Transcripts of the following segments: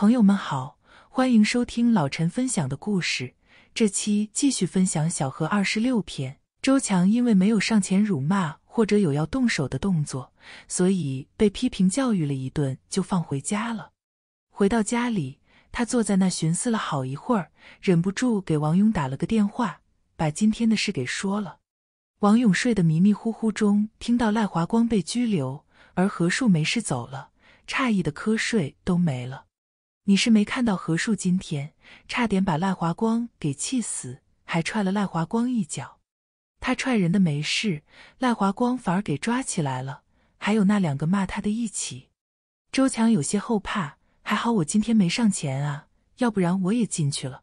朋友们好，欢迎收听老陈分享的故事。这期继续分享《小何二十六篇》。周强因为没有上前辱骂或者有要动手的动作，所以被批评教育了一顿，就放回家了。回到家里，他坐在那寻思了好一会儿，忍不住给王勇打了个电话，把今天的事给说了。王勇睡得迷迷糊糊中，听到赖华光被拘留，而何树没事走了，诧异的瞌睡都没了。你是没看到何树今天差点把赖华光给气死，还踹了赖华光一脚。他踹人的没事，赖华光反而给抓起来了。还有那两个骂他的一起。周强有些后怕，还好我今天没上前啊，要不然我也进去了。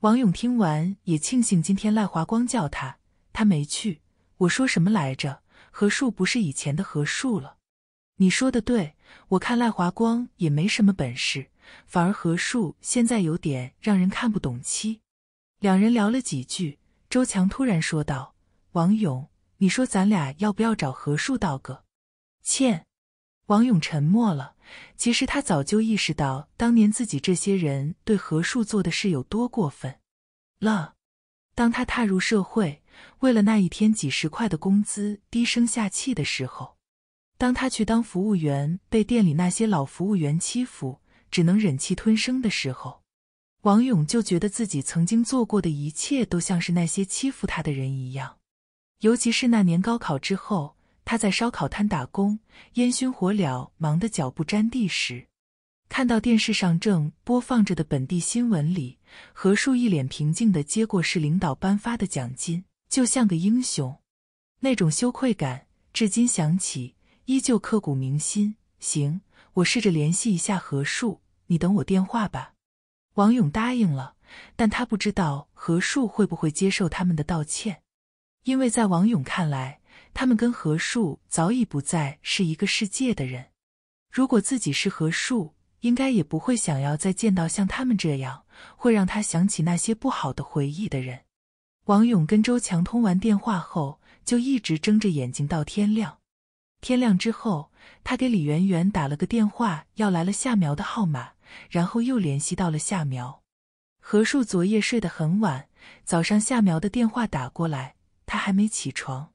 王勇听完也庆幸今天赖华光叫他，他没去。我说什么来着？何树不是以前的何树了。你说的对，我看赖华光也没什么本事。反而何树现在有点让人看不懂。七，两人聊了几句，周强突然说道：“王勇，你说咱俩要不要找何树道个歉？”王勇沉默了。其实他早就意识到，当年自己这些人对何树做的事有多过分了。当他踏入社会，为了那一天几十块的工资低声下气的时候，当他去当服务员被店里那些老服务员欺负。只能忍气吞声的时候，王勇就觉得自己曾经做过的一切都像是那些欺负他的人一样，尤其是那年高考之后，他在烧烤摊打工，烟熏火燎，忙得脚不沾地时，看到电视上正播放着的本地新闻里，何树一脸平静地接过市领导颁发的奖金，就像个英雄，那种羞愧感，至今想起依旧刻骨铭心。行。我试着联系一下何树，你等我电话吧。王勇答应了，但他不知道何树会不会接受他们的道歉，因为在王勇看来，他们跟何树早已不再是一个世界的人。如果自己是何树，应该也不会想要再见到像他们这样会让他想起那些不好的回忆的人。王勇跟周强通完电话后，就一直睁着眼睛到天亮。天亮之后，他给李媛媛打了个电话，要来了夏苗的号码，然后又联系到了夏苗。何树昨夜睡得很晚，早上夏苗的电话打过来，他还没起床。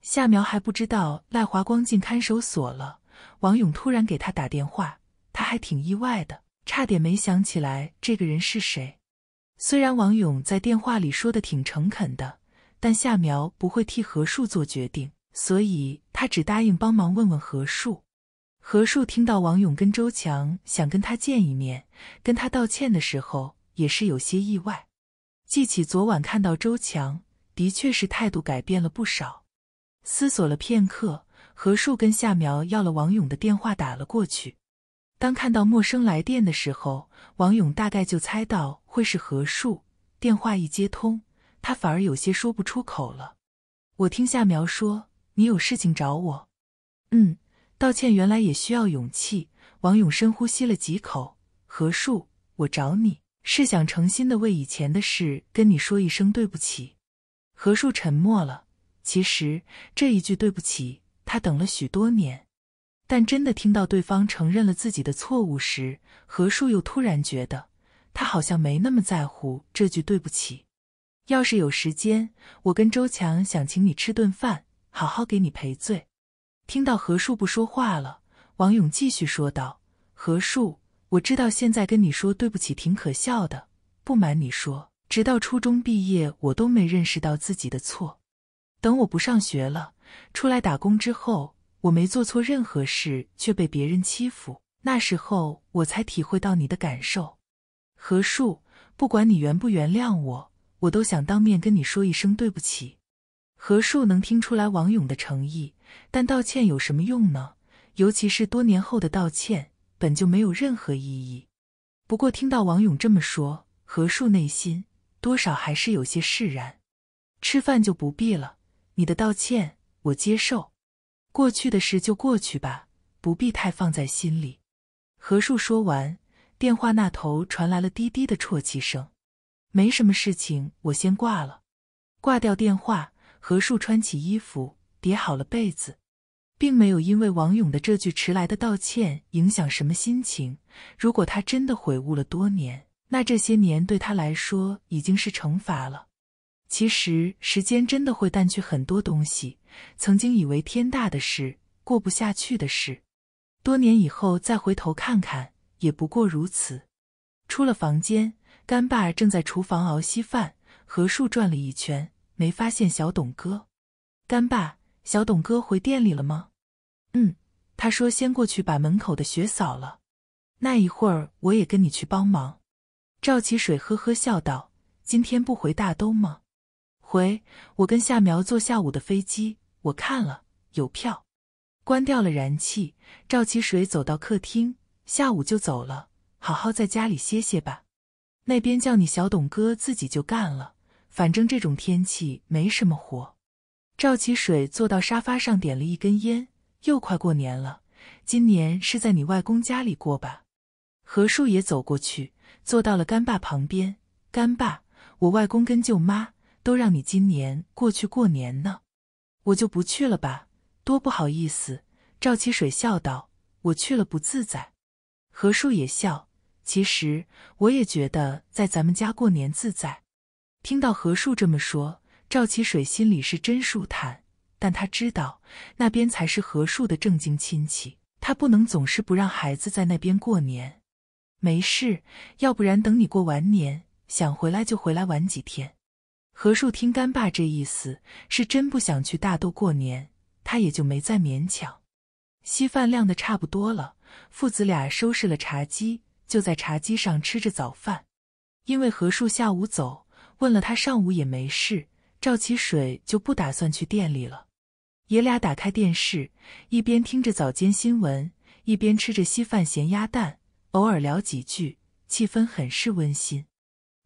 夏苗还不知道赖华光进看守所了。王勇突然给他打电话，他还挺意外的，差点没想起来这个人是谁。虽然王勇在电话里说的挺诚恳的，但夏苗不会替何树做决定。所以他只答应帮忙问问何树。何树听到王勇跟周强想跟他见一面，跟他道歉的时候，也是有些意外。记起昨晚看到周强的确是态度改变了不少，思索了片刻，何树跟夏苗要了王勇的电话打了过去。当看到陌生来电的时候，王勇大概就猜到会是何树。电话一接通，他反而有些说不出口了。我听夏苗说。你有事情找我，嗯，道歉原来也需要勇气。王勇深呼吸了几口。何树，我找你是想诚心的为以前的事跟你说一声对不起。何树沉默了。其实这一句对不起，他等了许多年。但真的听到对方承认了自己的错误时，何树又突然觉得，他好像没那么在乎这句对不起。要是有时间，我跟周强想请你吃顿饭。好好给你赔罪。听到何树不说话了，王勇继续说道：“何树，我知道现在跟你说对不起挺可笑的。不瞒你说，直到初中毕业，我都没认识到自己的错。等我不上学了，出来打工之后，我没做错任何事，却被别人欺负。那时候我才体会到你的感受。何树，不管你原不原谅我，我都想当面跟你说一声对不起。”何树能听出来王勇的诚意，但道歉有什么用呢？尤其是多年后的道歉，本就没有任何意义。不过听到王勇这么说，何树内心多少还是有些释然。吃饭就不必了，你的道歉我接受，过去的事就过去吧，不必太放在心里。何树说完，电话那头传来了滴滴的啜泣声。没什么事情，我先挂了。挂掉电话。何树穿起衣服，叠好了被子，并没有因为王勇的这句迟来的道歉影响什么心情。如果他真的悔悟了多年，那这些年对他来说已经是惩罚了。其实，时间真的会淡去很多东西。曾经以为天大的事，过不下去的事，多年以后再回头看看，也不过如此。出了房间，干爸正在厨房熬稀饭。何树转了一圈。没发现小董哥，干爸，小董哥回店里了吗？嗯，他说先过去把门口的雪扫了。那一会儿我也跟你去帮忙。赵启水呵呵笑道：“今天不回大都吗？”“回，我跟夏苗坐下午的飞机。我看了有票。”关掉了燃气，赵启水走到客厅。下午就走了，好好在家里歇歇吧。那边叫你小董哥自己就干了。反正这种天气没什么活。赵启水坐到沙发上，点了一根烟。又快过年了，今年是在你外公家里过吧？何树也走过去，坐到了干爸旁边。干爸，我外公跟舅妈都让你今年过去过年呢，我就不去了吧，多不好意思。赵启水笑道：“我去了不自在。”何树也笑：“其实我也觉得在咱们家过年自在。”听到何树这么说，赵启水心里是真舒坦，但他知道那边才是何树的正经亲戚，他不能总是不让孩子在那边过年。没事，要不然等你过完年想回来就回来，玩几天。何树听干爸这意思，是真不想去大渡过年，他也就没再勉强。稀饭晾的差不多了，父子俩收拾了茶几，就在茶几上吃着早饭，因为何树下午走。问了他上午也没事，赵其水就不打算去店里了。爷俩打开电视，一边听着早间新闻，一边吃着稀饭咸鸭蛋，偶尔聊几句，气氛很是温馨。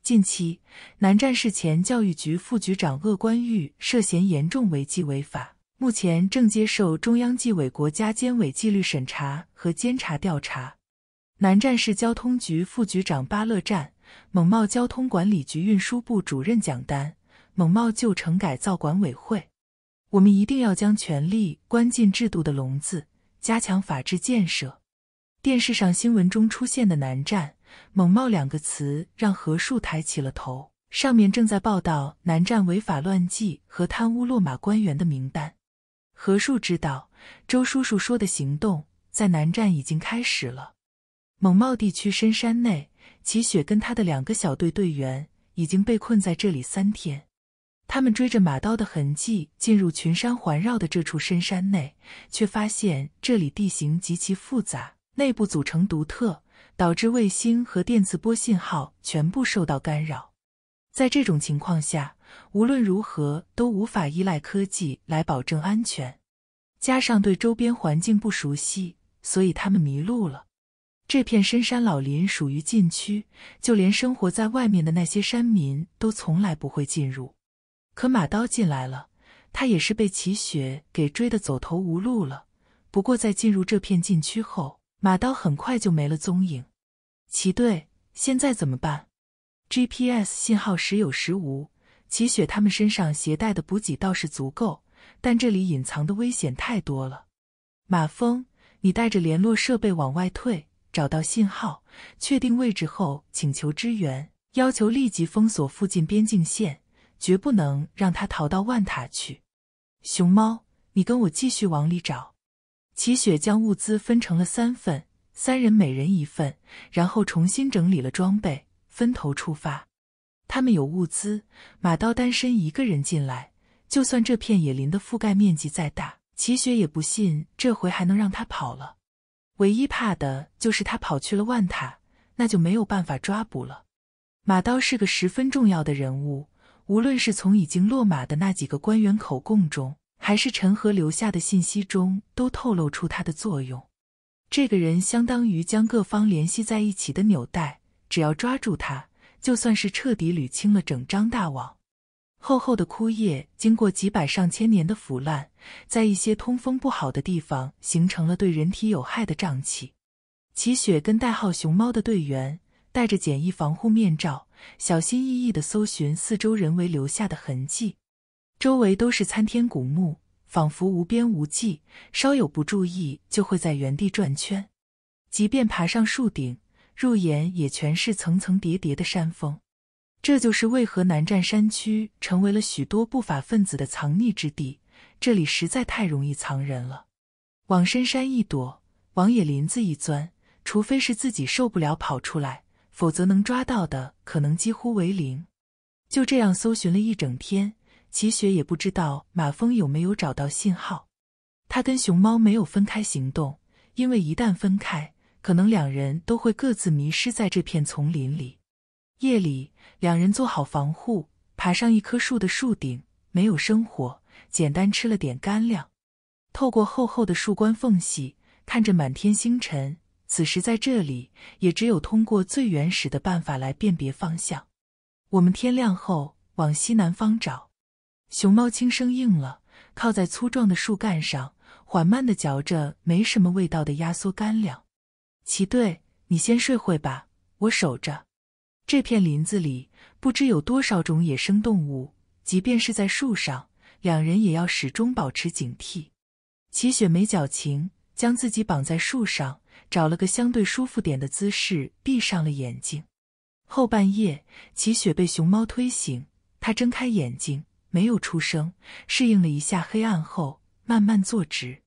近期，南站市前教育局副局长鄂关玉涉嫌严重违纪违法，目前正接受中央纪委国家监委纪律审查和监察调查。南站市交通局副局长巴乐站。蒙茂交通管理局运输部主任蒋丹，蒙茂旧城改造管委会，我们一定要将权力关进制度的笼子，加强法治建设。电视上新闻中出现的“南站”“蒙茂”两个词，让何树抬起了头。上面正在报道南站违法乱纪和贪污落马官员的名单。何树知道，周叔叔说的行动在南站已经开始了。蒙茂地区深山内。齐雪跟他的两个小队队员已经被困在这里三天。他们追着马刀的痕迹进入群山环绕的这处深山内，却发现这里地形极其复杂，内部组成独特，导致卫星和电磁波信号全部受到干扰。在这种情况下，无论如何都无法依赖科技来保证安全。加上对周边环境不熟悉，所以他们迷路了。这片深山老林属于禁区，就连生活在外面的那些山民都从来不会进入。可马刀进来了，他也是被齐雪给追得走投无路了。不过在进入这片禁区后，马刀很快就没了踪影。齐队，现在怎么办？GPS 信号时有时无，齐雪他们身上携带的补给倒是足够，但这里隐藏的危险太多了。马峰，你带着联络设备往外退。找到信号，确定位置后，请求支援，要求立即封锁附近边境线，绝不能让他逃到万塔去。熊猫，你跟我继续往里找。齐雪将物资分成了三份，三人每人一份，然后重新整理了装备，分头出发。他们有物资，马刀单身一个人进来，就算这片野林的覆盖面积再大，齐雪也不信这回还能让他跑了。唯一怕的就是他跑去了万塔，那就没有办法抓捕了。马刀是个十分重要的人物，无论是从已经落马的那几个官员口供中，还是陈和留下的信息中，都透露出他的作用。这个人相当于将各方联系在一起的纽带，只要抓住他，就算是彻底捋清了整张大网。厚厚的枯叶经过几百上千年的腐烂，在一些通风不好的地方形成了对人体有害的瘴气。齐雪跟代号熊猫的队员戴着简易防护面罩，小心翼翼地搜寻四周人为留下的痕迹。周围都是参天古木，仿佛无边无际，稍有不注意就会在原地转圈。即便爬上树顶，入眼也全是层层叠叠的山峰。这就是为何南站山区成为了许多不法分子的藏匿之地。这里实在太容易藏人了，往深山一躲，往野林子一钻，除非是自己受不了跑出来，否则能抓到的可能几乎为零。就这样搜寻了一整天，齐雪也不知道马蜂有没有找到信号。他跟熊猫没有分开行动，因为一旦分开，可能两人都会各自迷失在这片丛林里。夜里，两人做好防护，爬上一棵树的树顶，没有生火，简单吃了点干粮，透过厚厚的树冠缝隙，看着满天星辰。此时在这里，也只有通过最原始的办法来辨别方向。我们天亮后往西南方找。熊猫轻声应了，靠在粗壮的树干上，缓慢的嚼着没什么味道的压缩干粮。齐队，你先睡会吧，我守着。这片林子里不知有多少种野生动物，即便是在树上，两人也要始终保持警惕。齐雪没矫情，将自己绑在树上，找了个相对舒服点的姿势，闭上了眼睛。后半夜，齐雪被熊猫推醒，她睁开眼睛，没有出声，适应了一下黑暗后，慢慢坐直。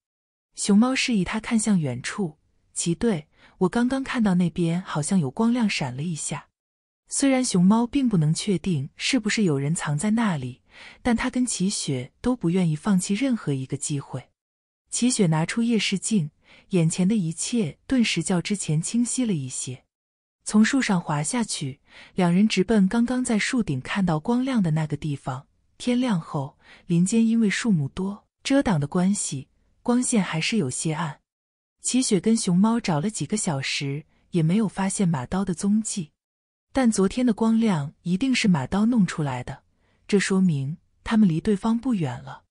熊猫示意他看向远处，齐队，我刚刚看到那边好像有光亮闪了一下。虽然熊猫并不能确定是不是有人藏在那里，但他跟齐雪都不愿意放弃任何一个机会。齐雪拿出夜视镜，眼前的一切顿时较之前清晰了一些。从树上滑下去，两人直奔刚刚在树顶看到光亮的那个地方。天亮后，林间因为树木多遮挡的关系，光线还是有些暗。齐雪跟熊猫找了几个小时，也没有发现马刀的踪迹。但昨天的光亮一定是马刀弄出来的，这说明他们离对方不远了。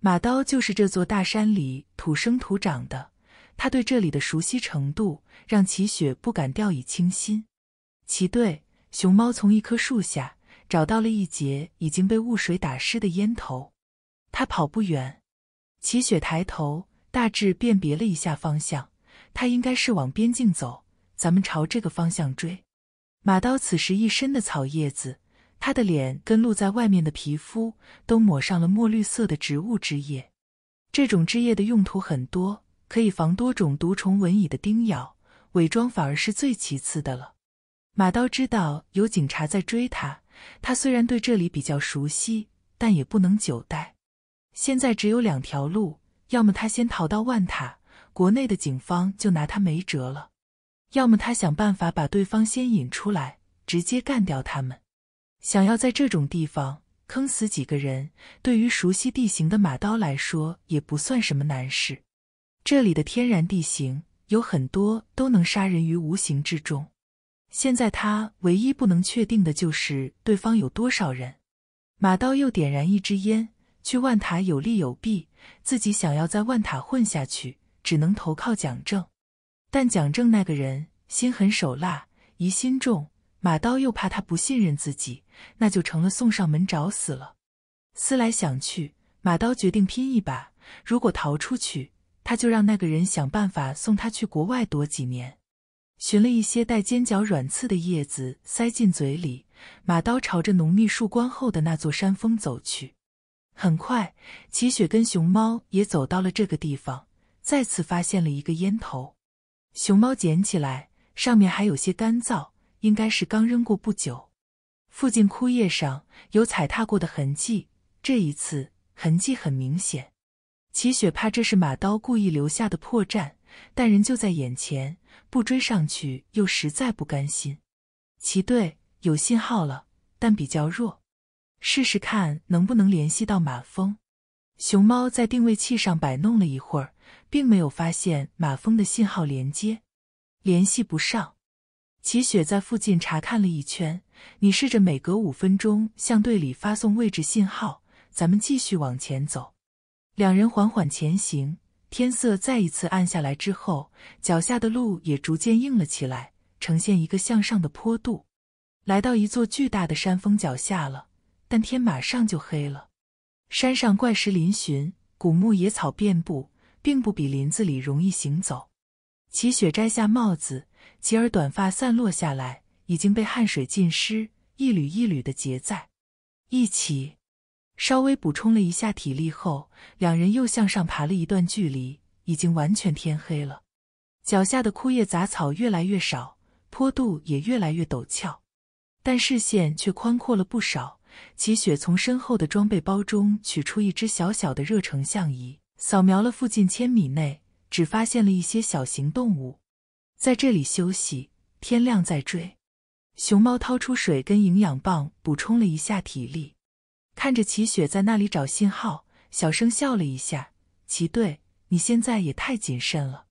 马刀就是这座大山里土生土长的，他对这里的熟悉程度让齐雪不敢掉以轻心。齐队，熊猫从一棵树下找到了一截已经被雾水打湿的烟头，他跑不远。齐雪抬头，大致辨别了一下方向，他应该是往边境走，咱们朝这个方向追。马刀此时一身的草叶子，他的脸跟露在外面的皮肤都抹上了墨绿色的植物汁液。这种汁液的用途很多，可以防多种毒虫、蚊蚁的叮咬，伪装反而是最其次的了。马刀知道有警察在追他，他虽然对这里比较熟悉，但也不能久待。现在只有两条路，要么他先逃到万塔，国内的警方就拿他没辙了。要么他想办法把对方先引出来，直接干掉他们。想要在这种地方坑死几个人，对于熟悉地形的马刀来说也不算什么难事。这里的天然地形有很多都能杀人于无形之中。现在他唯一不能确定的就是对方有多少人。马刀又点燃一支烟。去万塔有利有弊，自己想要在万塔混下去，只能投靠蒋正。但蒋正那个人心狠手辣，疑心重，马刀又怕他不信任自己，那就成了送上门找死了。思来想去，马刀决定拼一把。如果逃出去，他就让那个人想办法送他去国外躲几年。寻了一些带尖角软刺的叶子，塞进嘴里，马刀朝着浓密树冠后的那座山峰走去。很快，齐雪跟熊猫也走到了这个地方，再次发现了一个烟头。熊猫捡起来，上面还有些干燥，应该是刚扔过不久。附近枯叶上有踩踏过的痕迹，这一次痕迹很明显。齐雪怕这是马刀故意留下的破绽，但人就在眼前，不追上去又实在不甘心。齐队有信号了，但比较弱，试试看能不能联系到马蜂。熊猫在定位器上摆弄了一会儿。并没有发现马蜂的信号连接，联系不上。齐雪在附近查看了一圈，你试着每隔五分钟向队里发送位置信号。咱们继续往前走。两人缓缓前行，天色再一次暗下来之后，脚下的路也逐渐硬了起来，呈现一个向上的坡度。来到一座巨大的山峰脚下了，但天马上就黑了。山上怪石嶙峋，古木野草遍布。并不比林子里容易行走。齐雪摘下帽子，齐儿短发散落下来，已经被汗水浸湿，一缕一缕的结在一起。稍微补充了一下体力后，两人又向上爬了一段距离。已经完全天黑了，脚下的枯叶杂草越来越少，坡度也越来越陡峭，但视线却宽阔了不少。齐雪从身后的装备包中取出一只小小的热成像仪。扫描了附近千米内，只发现了一些小型动物，在这里休息，天亮再追。熊猫掏出水跟营养棒补充了一下体力，看着齐雪在那里找信号，小声笑了一下：“齐队，你现在也太谨慎了，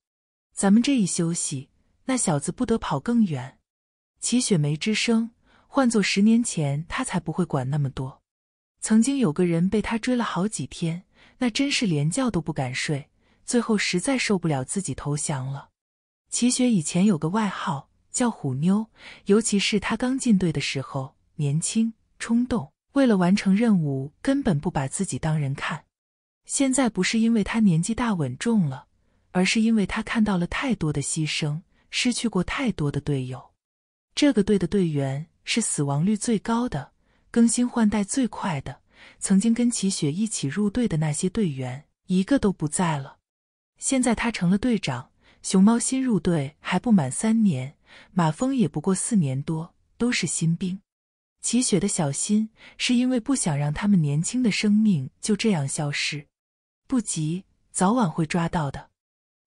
咱们这一休息，那小子不得跑更远？”齐雪没吱声。换做十年前，他才不会管那么多。曾经有个人被他追了好几天。那真是连觉都不敢睡，最后实在受不了，自己投降了。齐雪以前有个外号叫“虎妞”，尤其是她刚进队的时候，年轻冲动，为了完成任务根本不把自己当人看。现在不是因为她年纪大稳重了，而是因为她看到了太多的牺牲，失去过太多的队友。这个队的队员是死亡率最高的，更新换代最快的。曾经跟齐雪一起入队的那些队员，一个都不在了。现在他成了队长。熊猫新入队还不满三年，马蜂也不过四年多，都是新兵。齐雪的小心，是因为不想让他们年轻的生命就这样消失。不急，早晚会抓到的。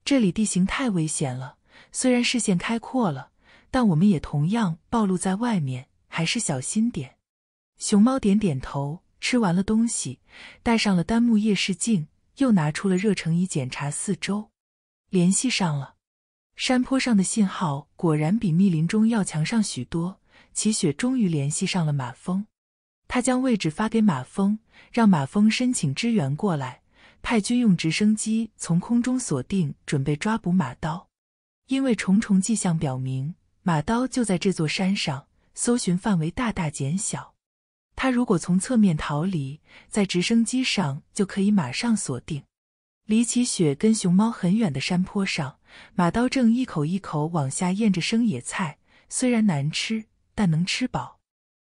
这里地形太危险了，虽然视线开阔了，但我们也同样暴露在外面，还是小心点。熊猫点点头。吃完了东西，戴上了丹木夜视镜，又拿出了热成仪检查四周。联系上了，山坡上的信号果然比密林中要强上许多。齐雪终于联系上了马峰，他将位置发给马峰，让马峰申请支援过来，派军用直升机从空中锁定，准备抓捕马刀。因为重重迹象表明，马刀就在这座山上，搜寻范围大大减小。他如果从侧面逃离，在直升机上就可以马上锁定。离祁雪跟熊猫很远的山坡上，马刀正一口一口往下咽着生野菜，虽然难吃，但能吃饱。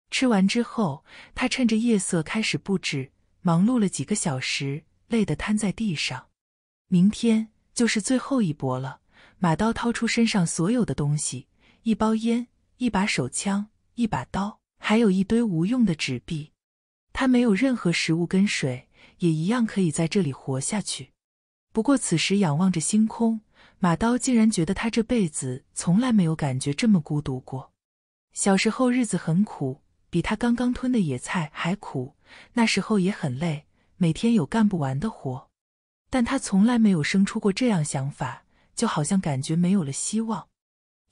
吃完之后，他趁着夜色开始布置，忙碌了几个小时，累得瘫在地上。明天就是最后一搏了。马刀掏出身上所有的东西：一包烟，一把手枪，一把刀。还有一堆无用的纸币，他没有任何食物跟水，也一样可以在这里活下去。不过此时仰望着星空，马刀竟然觉得他这辈子从来没有感觉这么孤独过。小时候日子很苦，比他刚刚吞的野菜还苦。那时候也很累，每天有干不完的活，但他从来没有生出过这样想法，就好像感觉没有了希望。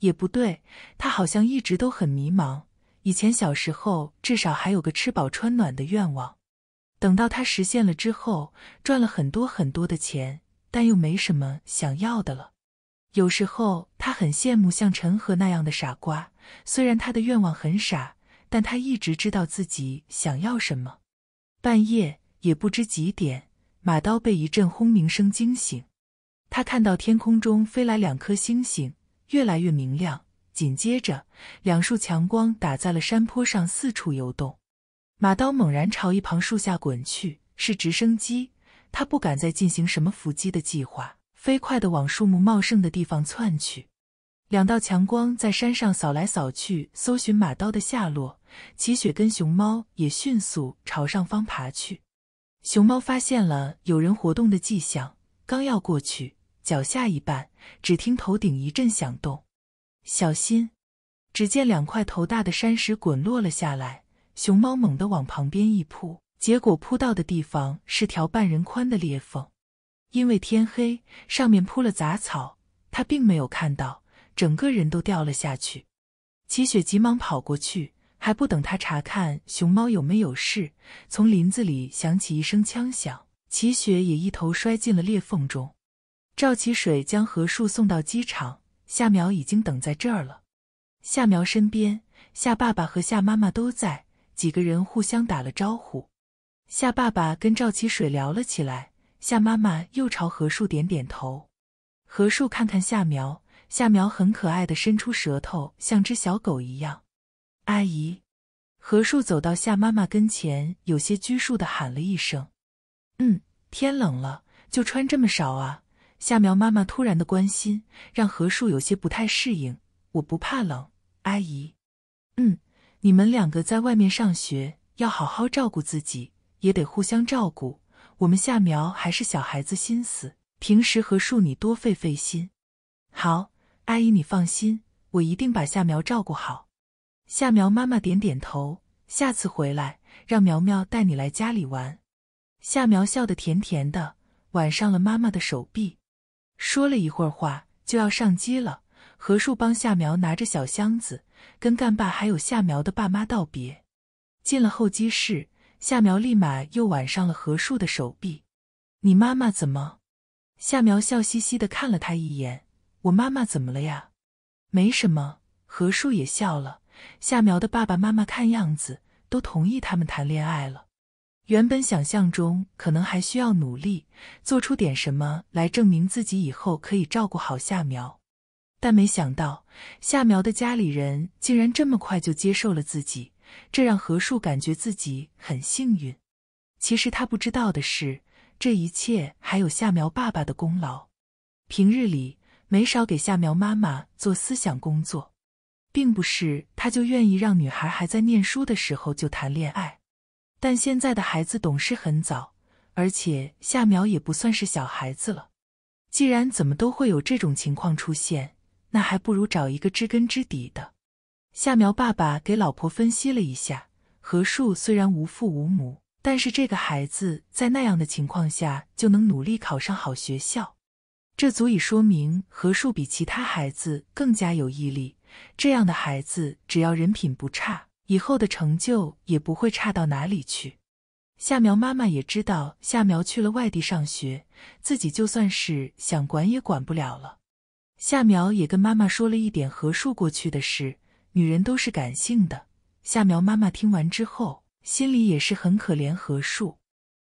也不对，他好像一直都很迷茫。以前小时候至少还有个吃饱穿暖的愿望，等到他实现了之后，赚了很多很多的钱，但又没什么想要的了。有时候他很羡慕像陈和那样的傻瓜，虽然他的愿望很傻，但他一直知道自己想要什么。半夜也不知几点，马刀被一阵轰鸣声惊醒，他看到天空中飞来两颗星星，越来越明亮。紧接着，两束强光打在了山坡上，四处游动。马刀猛然朝一旁树下滚去，是直升机。他不敢再进行什么伏击的计划，飞快的往树木茂盛的地方窜去。两道强光在山上扫来扫去，搜寻马刀的下落。齐雪跟熊猫也迅速朝上方爬去。熊猫发现了有人活动的迹象，刚要过去，脚下一绊，只听头顶一阵响动。小心！只见两块头大的山石滚落了下来，熊猫猛地往旁边一扑，结果扑到的地方是条半人宽的裂缝。因为天黑，上面铺了杂草，它并没有看到，整个人都掉了下去。齐雪急忙跑过去，还不等他查看熊猫有没有事，从林子里响起一声枪响，齐雪也一头摔进了裂缝中。赵齐水将何树送到机场。夏苗已经等在这儿了，夏苗身边，夏爸爸和夏妈妈都在，几个人互相打了招呼。夏爸爸跟赵启水聊了起来，夏妈妈又朝何树点点头。何树看看夏苗，夏苗很可爱的伸出舌头，像只小狗一样。阿姨，何树走到夏妈妈跟前，有些拘束的喊了一声：“嗯，天冷了，就穿这么少啊。”夏苗妈妈突然的关心，让何树有些不太适应。我不怕冷，阿姨。嗯，你们两个在外面上学，要好好照顾自己，也得互相照顾。我们夏苗还是小孩子心思，平时何树你多费费心。好，阿姨你放心，我一定把夏苗照顾好。夏苗妈妈点点头，下次回来让苗苗带你来家里玩。夏苗笑得甜甜的，挽上了妈妈的手臂。说了一会儿话，就要上机了。何树帮夏苗拿着小箱子，跟干爸还有夏苗的爸妈道别。进了候机室，夏苗立马又挽上了何树的手臂。“你妈妈怎么？”夏苗笑嘻嘻的看了他一眼。“我妈妈怎么了呀？”“没什么。”何树也笑了。夏苗的爸爸妈妈看样子都同意他们谈恋爱了。原本想象中可能还需要努力，做出点什么来证明自己以后可以照顾好夏苗，但没想到夏苗的家里人竟然这么快就接受了自己，这让何树感觉自己很幸运。其实他不知道的是，这一切还有夏苗爸爸的功劳。平日里没少给夏苗妈妈做思想工作，并不是他就愿意让女孩还在念书的时候就谈恋爱。但现在的孩子懂事很早，而且夏苗也不算是小孩子了。既然怎么都会有这种情况出现，那还不如找一个知根知底的。夏苗爸爸给老婆分析了一下，何树虽然无父无母，但是这个孩子在那样的情况下就能努力考上好学校，这足以说明何树比其他孩子更加有毅力。这样的孩子，只要人品不差。以后的成就也不会差到哪里去。夏苗妈妈也知道夏苗去了外地上学，自己就算是想管也管不了了。夏苗也跟妈妈说了一点何树过去的事。女人都是感性的，夏苗妈妈听完之后，心里也是很可怜何树。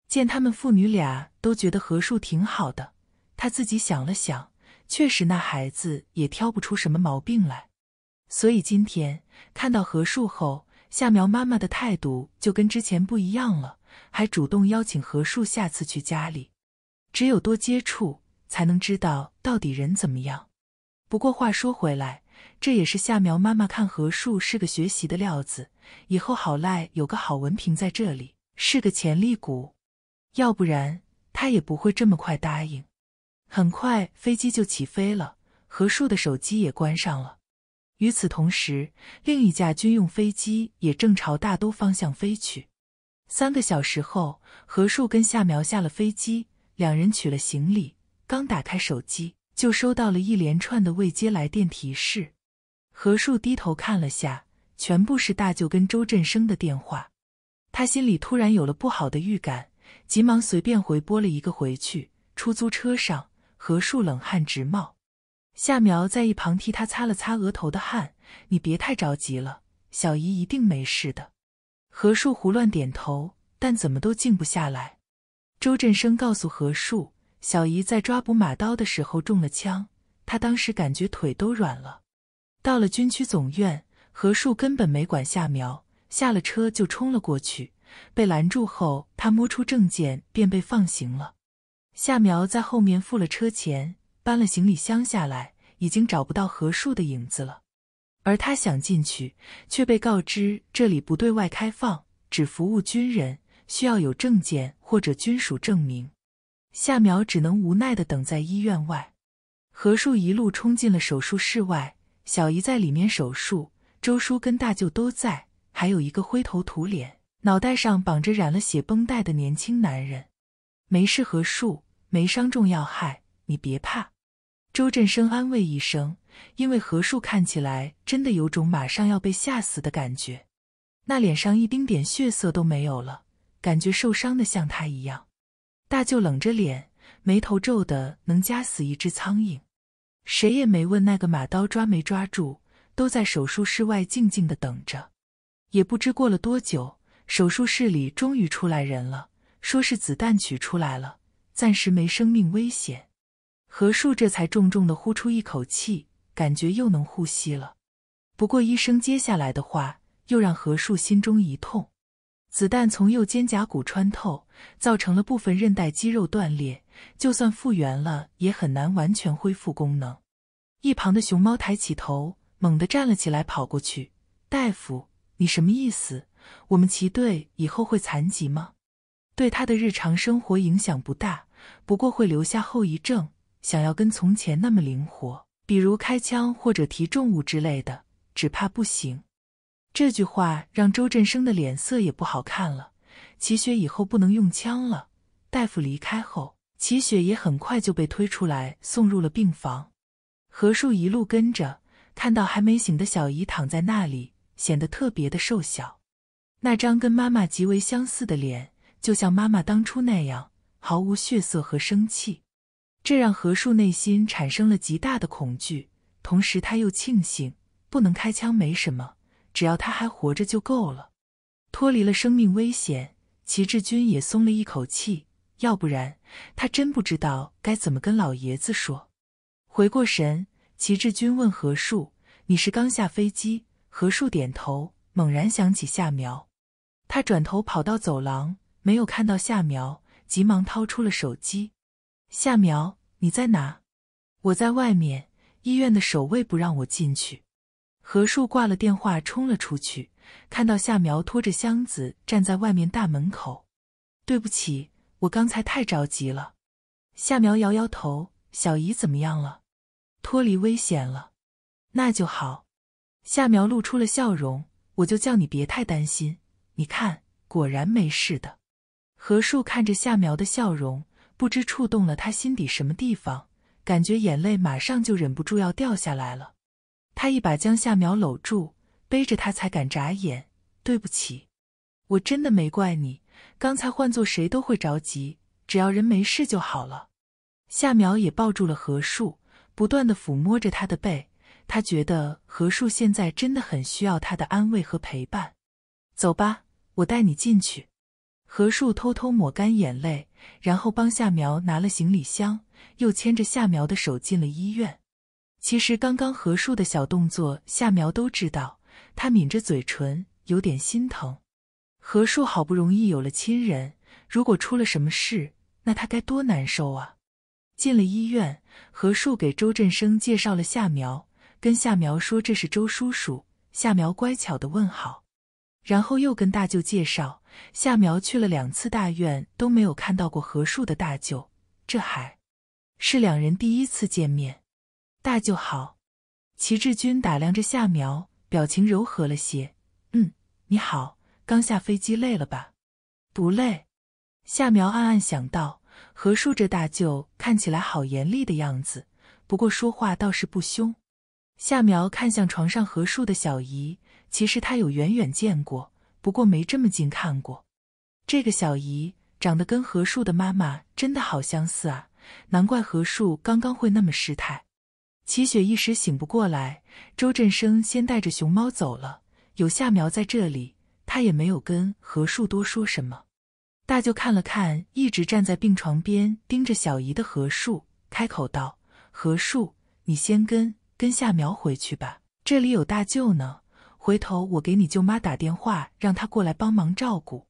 见他们父女俩都觉得何树挺好的，她自己想了想，确实那孩子也挑不出什么毛病来。所以今天看到何树后，夏苗妈妈的态度就跟之前不一样了，还主动邀请何树下次去家里。只有多接触，才能知道到底人怎么样。不过话说回来，这也是夏苗妈妈看何树是个学习的料子，以后好赖有个好文凭在这里，是个潜力股。要不然她也不会这么快答应。很快飞机就起飞了，何树的手机也关上了。与此同时，另一架军用飞机也正朝大都方向飞去。三个小时后，何树跟夏苗下了飞机，两人取了行李，刚打开手机，就收到了一连串的未接来电提示。何树低头看了下，全部是大舅跟周振生的电话。他心里突然有了不好的预感，急忙随便回拨了一个回去。出租车上，何树冷汗直冒。夏苗在一旁替他擦了擦额头的汗：“你别太着急了，小姨一定没事的。”何树胡乱点头，但怎么都静不下来。周振生告诉何树：“小姨在抓捕马刀的时候中了枪，他当时感觉腿都软了。”到了军区总院，何树根本没管夏苗，下了车就冲了过去。被拦住后，他摸出证件便被放行了。夏苗在后面付了车钱。搬了行李箱下来，已经找不到何树的影子了。而他想进去，却被告知这里不对外开放，只服务军人，需要有证件或者军属证明。夏淼只能无奈地等在医院外。何树一路冲进了手术室，外小姨在里面手术，周叔跟大舅都在，还有一个灰头土脸、脑袋上绑着染了血绷带的年轻男人。没事，何树没伤重要害。你别怕，周振生安慰一声，因为何树看起来真的有种马上要被吓死的感觉，那脸上一丁点血色都没有了，感觉受伤的像他一样。大舅冷着脸，眉头皱的能夹死一只苍蝇，谁也没问那个马刀抓没抓住，都在手术室外静静的等着。也不知过了多久，手术室里终于出来人了，说是子弹取出来了，暂时没生命危险。何树这才重重的呼出一口气，感觉又能呼吸了。不过，医生接下来的话又让何树心中一痛：子弹从右肩胛骨穿透，造成了部分韧带、肌肉断裂。就算复原了，也很难完全恢复功能。一旁的熊猫抬起头，猛地站了起来，跑过去：“大夫，你什么意思？我们骑队以后会残疾吗？对他的日常生活影响不大，不过会留下后遗症。”想要跟从前那么灵活，比如开枪或者提重物之类的，只怕不行。这句话让周振生的脸色也不好看了。齐雪以后不能用枪了。大夫离开后，齐雪也很快就被推出来送入了病房。何树一路跟着，看到还没醒的小姨躺在那里，显得特别的瘦小。那张跟妈妈极为相似的脸，就像妈妈当初那样，毫无血色和生气。这让何树内心产生了极大的恐惧，同时他又庆幸不能开枪，没什么，只要他还活着就够了。脱离了生命危险，齐志军也松了一口气，要不然他真不知道该怎么跟老爷子说。回过神，齐志军问何树：“你是刚下飞机？”何树点头，猛然想起夏苗，他转头跑到走廊，没有看到夏苗，急忙掏出了手机。夏苗，你在哪？我在外面，医院的守卫不让我进去。何树挂了电话，冲了出去，看到夏苗拖着箱子站在外面大门口。对不起，我刚才太着急了。夏苗摇摇头：“小姨怎么样了？脱离危险了？那就好。”夏苗露出了笑容：“我就叫你别太担心，你看，果然没事的。”何树看着夏苗的笑容。不知触动了他心底什么地方，感觉眼泪马上就忍不住要掉下来了。他一把将夏淼搂住，背着她才敢眨眼。对不起，我真的没怪你。刚才换做谁都会着急，只要人没事就好了。夏淼也抱住了何树，不断的抚摸着他的背。他觉得何树现在真的很需要他的安慰和陪伴。走吧，我带你进去。何树偷偷抹干眼泪，然后帮夏苗拿了行李箱，又牵着夏苗的手进了医院。其实刚刚何树的小动作，夏苗都知道。他抿着嘴唇，有点心疼。何树好不容易有了亲人，如果出了什么事，那他该多难受啊！进了医院，何树给周振生介绍了夏苗，跟夏苗说这是周叔叔。夏苗乖巧的问好，然后又跟大舅介绍。夏苗去了两次大院，都没有看到过何树的大舅。这还，是两人第一次见面。大舅好，齐志军打量着夏苗，表情柔和了些。嗯，你好，刚下飞机累了吧？不累。夏苗暗暗想到，何树这大舅看起来好严厉的样子，不过说话倒是不凶。夏苗看向床上何树的小姨，其实她有远远见过。不过没这么近看过，这个小姨长得跟何树的妈妈真的好相似啊，难怪何树刚刚会那么失态。齐雪一时醒不过来，周振生先带着熊猫走了，有夏苗在这里，他也没有跟何树多说什么。大舅看了看一直站在病床边盯着小姨的何树，开口道：“何树，你先跟跟夏苗回去吧，这里有大舅呢。”回头我给你舅妈打电话，让她过来帮忙照顾。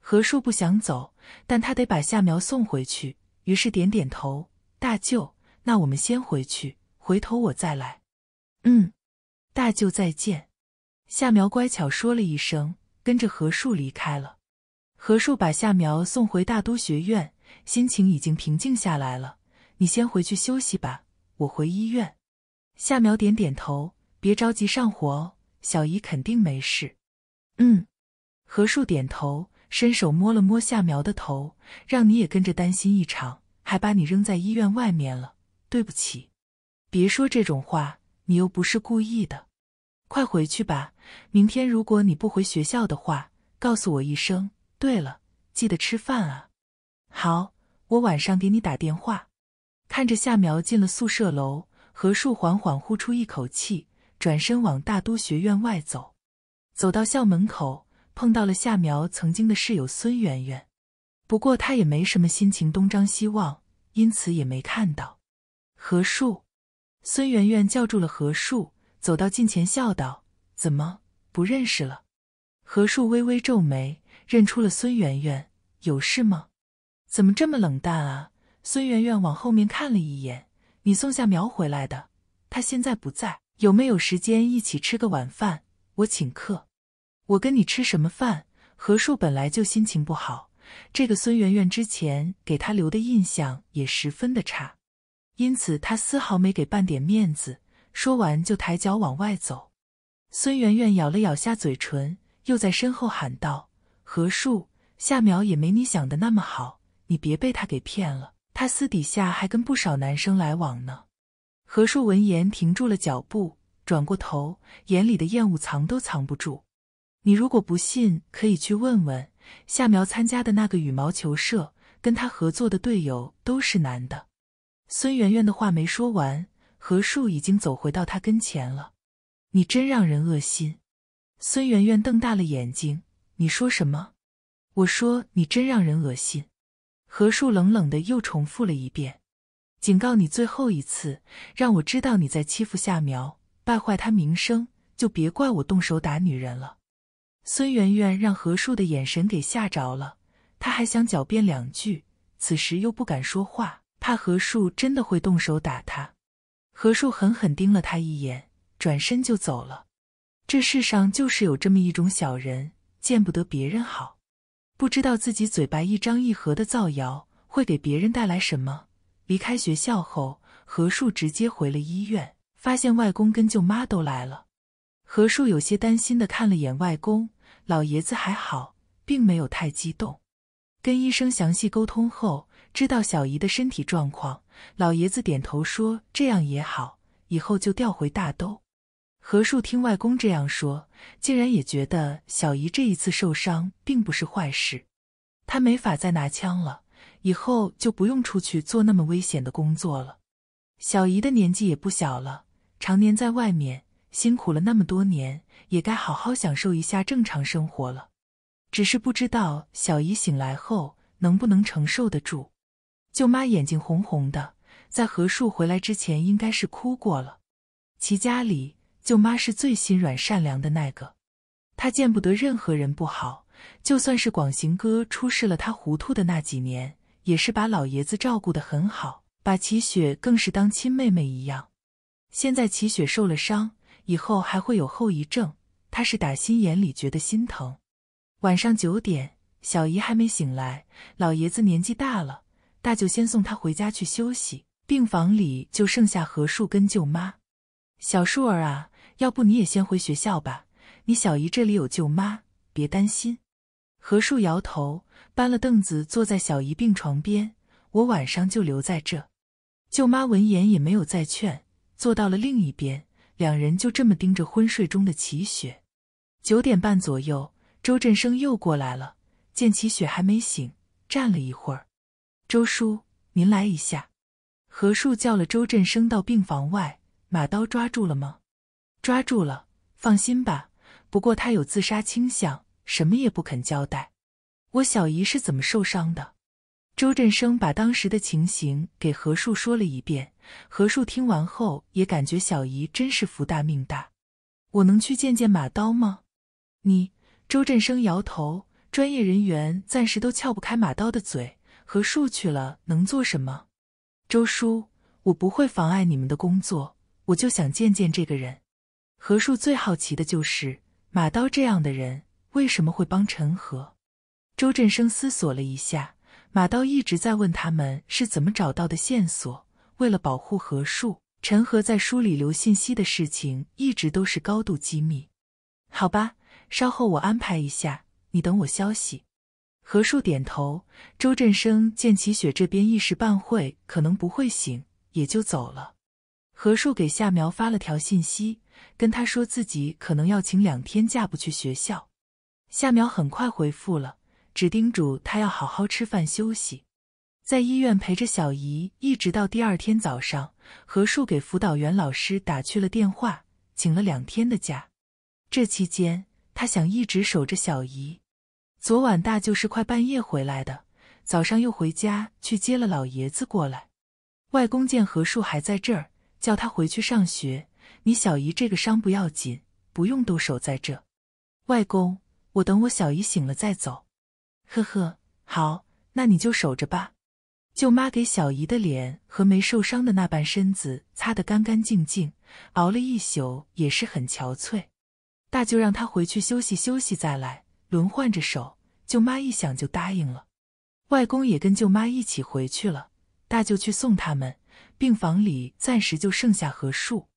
何树不想走，但他得把夏苗送回去，于是点点头。大舅，那我们先回去，回头我再来。嗯，大舅再见。夏苗乖巧说了一声，跟着何树离开了。何树把夏苗送回大都学院，心情已经平静下来了。你先回去休息吧，我回医院。夏苗点点头，别着急上火哦。小姨肯定没事。嗯，何树点头，伸手摸了摸夏苗的头，让你也跟着担心一场，还把你扔在医院外面了，对不起。别说这种话，你又不是故意的。快回去吧，明天如果你不回学校的话，告诉我一声。对了，记得吃饭啊。好，我晚上给你打电话。看着夏苗进了宿舍楼，何树缓缓呼出一口气。转身往大都学院外走，走到校门口，碰到了夏苗曾经的室友孙媛媛。不过他也没什么心情东张西望，因此也没看到何树。孙媛媛叫住了何树，走到近前，笑道：“怎么不认识了？”何树微微皱眉，认出了孙媛媛：“有事吗？怎么这么冷淡啊？”孙媛媛往后面看了一眼：“你送夏苗回来的，她现在不在。”有没有时间一起吃个晚饭？我请客。我跟你吃什么饭？何树本来就心情不好，这个孙媛媛之前给他留的印象也十分的差，因此他丝毫没给半点面子。说完就抬脚往外走。孙媛媛咬了咬下嘴唇，又在身后喊道：“何树，夏淼也没你想的那么好，你别被他给骗了。他私底下还跟不少男生来往呢。”何树闻言停住了脚步，转过头，眼里的厌恶藏都藏不住。你如果不信，可以去问问夏苗参加的那个羽毛球社，跟他合作的队友都是男的。孙媛媛的话没说完，何树已经走回到他跟前了。你真让人恶心！孙媛媛瞪大了眼睛。你说什么？我说你真让人恶心。何树冷冷的又重复了一遍。警告你最后一次，让我知道你在欺负夏苗，败坏他名声，就别怪我动手打女人了。孙媛媛让何树的眼神给吓着了，她还想狡辩两句，此时又不敢说话，怕何树真的会动手打他。何树狠狠盯了他一眼，转身就走了。这世上就是有这么一种小人，见不得别人好，不知道自己嘴巴一张一合的造谣会给别人带来什么。离开学校后，何树直接回了医院，发现外公跟舅妈都来了。何树有些担心的看了眼外公，老爷子还好，并没有太激动。跟医生详细沟通后，知道小姨的身体状况，老爷子点头说：“这样也好，以后就调回大都。”何树听外公这样说，竟然也觉得小姨这一次受伤并不是坏事。他没法再拿枪了。以后就不用出去做那么危险的工作了。小姨的年纪也不小了，常年在外面辛苦了那么多年，也该好好享受一下正常生活了。只是不知道小姨醒来后能不能承受得住。舅妈眼睛红红的，在何树回来之前应该是哭过了。其家里舅妈是最心软善良的那个，她见不得任何人不好，就算是广行哥出事了，她糊涂的那几年。也是把老爷子照顾得很好，把齐雪更是当亲妹妹一样。现在齐雪受了伤，以后还会有后遗症，他是打心眼里觉得心疼。晚上九点，小姨还没醒来，老爷子年纪大了，大舅先送他回家去休息。病房里就剩下何树跟舅妈。小树儿啊，要不你也先回学校吧，你小姨这里有舅妈，别担心。何树摇头，搬了凳子坐在小姨病床边。我晚上就留在这。舅妈闻言也没有再劝，坐到了另一边。两人就这么盯着昏睡中的齐雪。九点半左右，周振生又过来了，见齐雪还没醒，站了一会儿。周叔，您来一下。何树叫了周振生到病房外。马刀抓住了吗？抓住了，放心吧。不过他有自杀倾向。什么也不肯交代，我小姨是怎么受伤的？周振生把当时的情形给何树说了一遍。何树听完后也感觉小姨真是福大命大。我能去见见马刀吗？你，周振生摇头。专业人员暂时都撬不开马刀的嘴，何树去了能做什么？周叔，我不会妨碍你们的工作，我就想见见这个人。何树最好奇的就是马刀这样的人。为什么会帮陈和？周振生思索了一下，马刀一直在问他们是怎么找到的线索。为了保护何树，陈和在书里留信息的事情一直都是高度机密。好吧，稍后我安排一下，你等我消息。何树点头。周振生见齐雪这边一时半会可能不会醒，也就走了。何树给夏苗发了条信息，跟他说自己可能要请两天假，不去学校。夏淼很快回复了，只叮嘱他要好好吃饭休息，在医院陪着小姨，一直到第二天早上。何树给辅导员老师打去了电话，请了两天的假。这期间，他想一直守着小姨。昨晚大舅是快半夜回来的，早上又回家去接了老爷子过来。外公见何树还在这儿，叫他回去上学。你小姨这个伤不要紧，不用都守在这。外公。我等我小姨醒了再走，呵呵，好，那你就守着吧。舅妈给小姨的脸和没受伤的那半身子擦得干干净净，熬了一宿也是很憔悴。大舅让她回去休息休息再来，轮换着守。舅妈一想就答应了。外公也跟舅妈一起回去了，大舅去送他们。病房里暂时就剩下何树，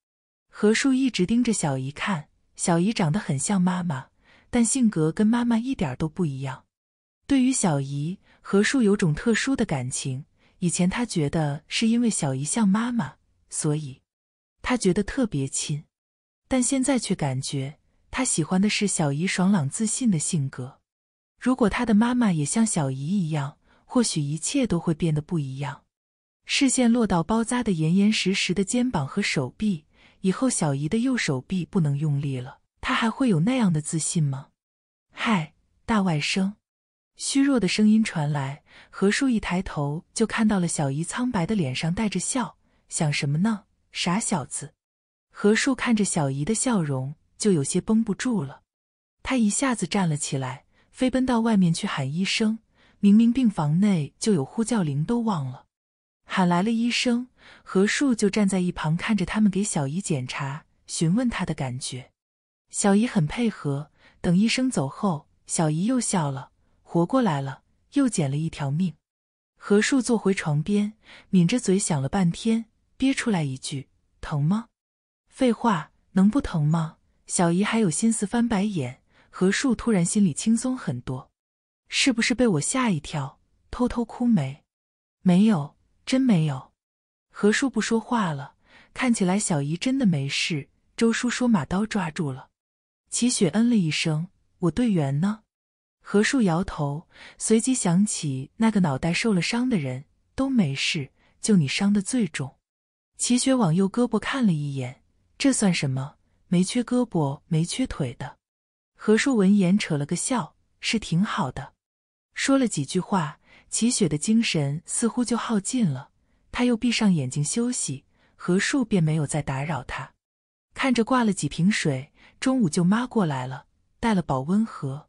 何树一直盯着小姨看，小姨长得很像妈妈。但性格跟妈妈一点都不一样。对于小姨何树有种特殊的感情，以前他觉得是因为小姨像妈妈，所以他觉得特别亲。但现在却感觉他喜欢的是小姨爽朗自信的性格。如果他的妈妈也像小姨一样，或许一切都会变得不一样。视线落到包扎的严严实实的肩膀和手臂，以后小姨的右手臂不能用力了。他还会有那样的自信吗？嗨，大外甥！虚弱的声音传来。何树一抬头就看到了小姨苍白的脸上带着笑。想什么呢，傻小子？何树看着小姨的笑容，就有些绷不住了。他一下子站了起来，飞奔到外面去喊医生。明明病房内就有呼叫铃，都忘了。喊来了医生，何树就站在一旁看着他们给小姨检查，询问她的感觉。小姨很配合。等医生走后，小姨又笑了，活过来了，又捡了一条命。何树坐回床边，抿着嘴想了半天，憋出来一句：“疼吗？”“废话，能不疼吗？”小姨还有心思翻白眼。何树突然心里轻松很多：“是不是被我吓一跳？偷偷哭没？”“没有，真没有。”何树不说话了，看起来小姨真的没事。周叔说马刀抓住了。齐雪嗯了一声：“我队员呢？”何树摇头，随即想起那个脑袋受了伤的人，都没事，就你伤的最重。齐雪往右胳膊看了一眼：“这算什么？没缺胳膊，没缺腿的。”何树闻言扯了个笑：“是挺好的。”说了几句话，齐雪的精神似乎就耗尽了，他又闭上眼睛休息。何树便没有再打扰他，看着挂了几瓶水。中午，舅妈过来了，带了保温盒，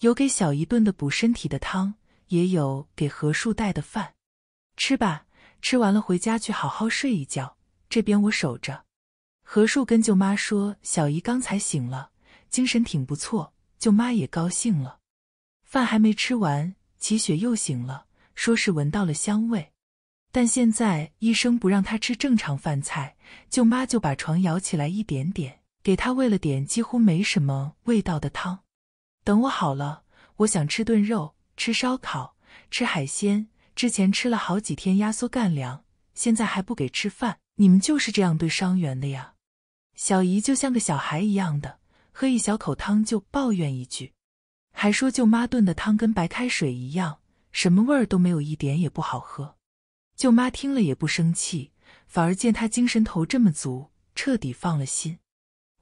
有给小姨炖的补身体的汤，也有给何树带的饭，吃吧。吃完了回家去好好睡一觉。这边我守着。何树跟舅妈说，小姨刚才醒了，精神挺不错，舅妈也高兴了。饭还没吃完，齐雪又醒了，说是闻到了香味，但现在医生不让她吃正常饭菜，舅妈就把床摇起来一点点。给他喂了点几乎没什么味道的汤，等我好了，我想吃炖肉、吃烧烤、吃海鲜。之前吃了好几天压缩干粮，现在还不给吃饭，你们就是这样对伤员的呀？小姨就像个小孩一样的，喝一小口汤就抱怨一句，还说舅妈炖的汤跟白开水一样，什么味儿都没有，一点也不好喝。舅妈听了也不生气，反而见他精神头这么足，彻底放了心。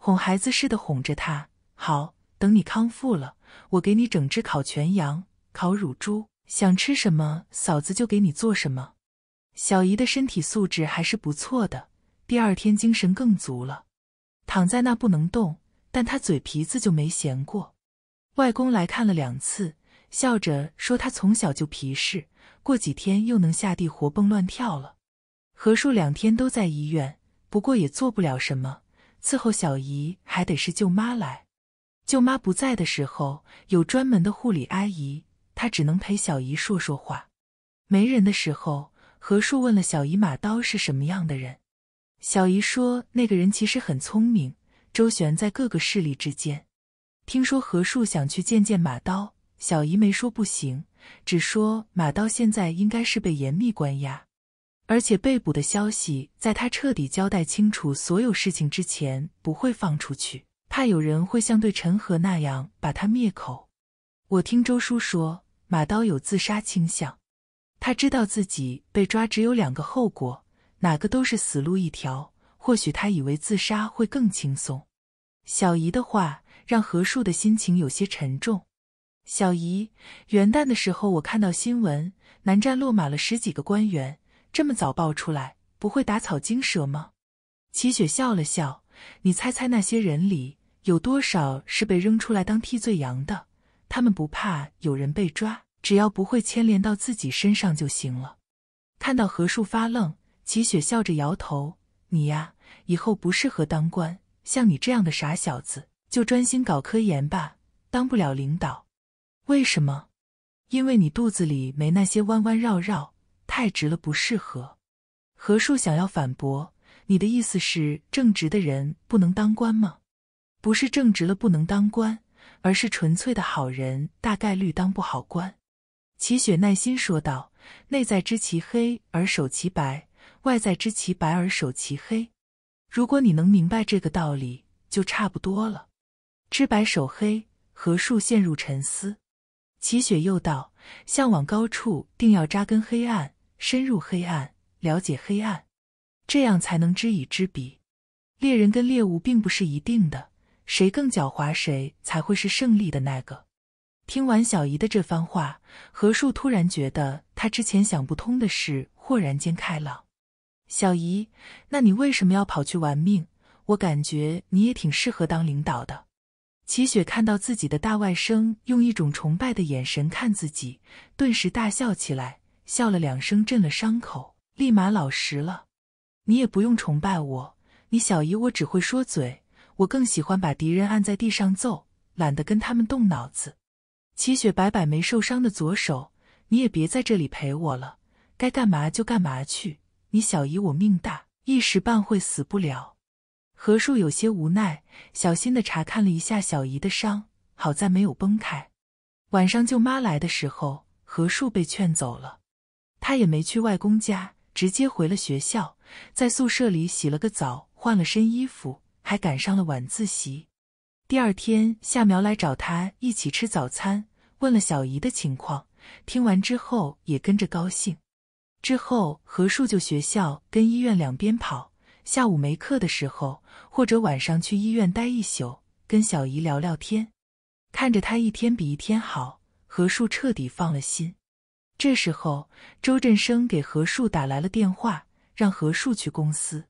哄孩子似的哄着他，好，等你康复了，我给你整只烤全羊、烤乳猪，想吃什么，嫂子就给你做什么。小姨的身体素质还是不错的，第二天精神更足了，躺在那不能动，但她嘴皮子就没闲过。外公来看了两次，笑着说他从小就皮实，过几天又能下地活蹦乱跳了。何树两天都在医院，不过也做不了什么。伺候小姨还得是舅妈来，舅妈不在的时候，有专门的护理阿姨，她只能陪小姨说说话。没人的时候，何树问了小姨马刀是什么样的人，小姨说那个人其实很聪明，周旋在各个势力之间。听说何树想去见见马刀，小姨没说不行，只说马刀现在应该是被严密关押。而且被捕的消息，在他彻底交代清楚所有事情之前，不会放出去，怕有人会像对陈和那样把他灭口。我听周叔说，马刀有自杀倾向，他知道自己被抓，只有两个后果，哪个都是死路一条。或许他以为自杀会更轻松。小姨的话让何树的心情有些沉重。小姨，元旦的时候，我看到新闻，南站落马了十几个官员。这么早爆出来，不会打草惊蛇吗？齐雪笑了笑：“你猜猜那些人里有多少是被扔出来当替罪羊的？他们不怕有人被抓，只要不会牵连到自己身上就行了。”看到何树发愣，齐雪笑着摇头：“你呀，以后不适合当官。像你这样的傻小子，就专心搞科研吧。当不了领导，为什么？因为你肚子里没那些弯弯绕绕。”太直了，不适合。何树想要反驳，你的意思是正直的人不能当官吗？不是正直了不能当官，而是纯粹的好人大概率当不好官。齐雪耐心说道：“内在知其黑而守其白，外在知其白而守其黑。如果你能明白这个道理，就差不多了。知白守黑。”何树陷入沉思。齐雪又道：“向往高处，定要扎根黑暗。”深入黑暗，了解黑暗，这样才能知已知彼。猎人跟猎物并不是一定的，谁更狡猾，谁才会是胜利的那个。听完小姨的这番话，何树突然觉得他之前想不通的事豁然间开朗。小姨，那你为什么要跑去玩命？我感觉你也挺适合当领导的。齐雪看到自己的大外甥用一种崇拜的眼神看自己，顿时大笑起来。笑了两声，震了伤口，立马老实了。你也不用崇拜我，你小姨我只会说嘴，我更喜欢把敌人按在地上揍，懒得跟他们动脑子。齐雪摆摆没受伤的左手，你也别在这里陪我了，该干嘛就干嘛去。你小姨我命大，一时半会死不了。何树有些无奈，小心的查看了一下小姨的伤，好在没有崩开。晚上舅妈来的时候，何树被劝走了。他也没去外公家，直接回了学校，在宿舍里洗了个澡，换了身衣服，还赶上了晚自习。第二天，夏苗来找他一起吃早餐，问了小姨的情况，听完之后也跟着高兴。之后，何树就学校跟医院两边跑，下午没课的时候或者晚上去医院待一宿，跟小姨聊聊天，看着他一天比一天好，何树彻底放了心。这时候，周振生给何树打来了电话，让何树去公司。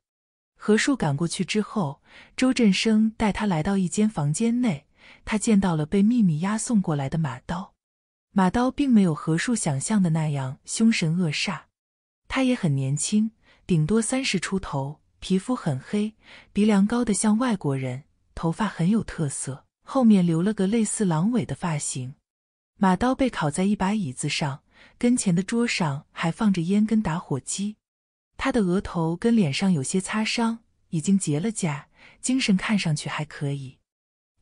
何树赶过去之后，周振生带他来到一间房间内，他见到了被秘密押送过来的马刀。马刀并没有何树想象的那样凶神恶煞，他也很年轻，顶多三十出头，皮肤很黑，鼻梁高的像外国人，头发很有特色，后面留了个类似狼尾的发型。马刀被拷在一把椅子上。跟前的桌上还放着烟跟打火机，他的额头跟脸上有些擦伤，已经结了痂，精神看上去还可以。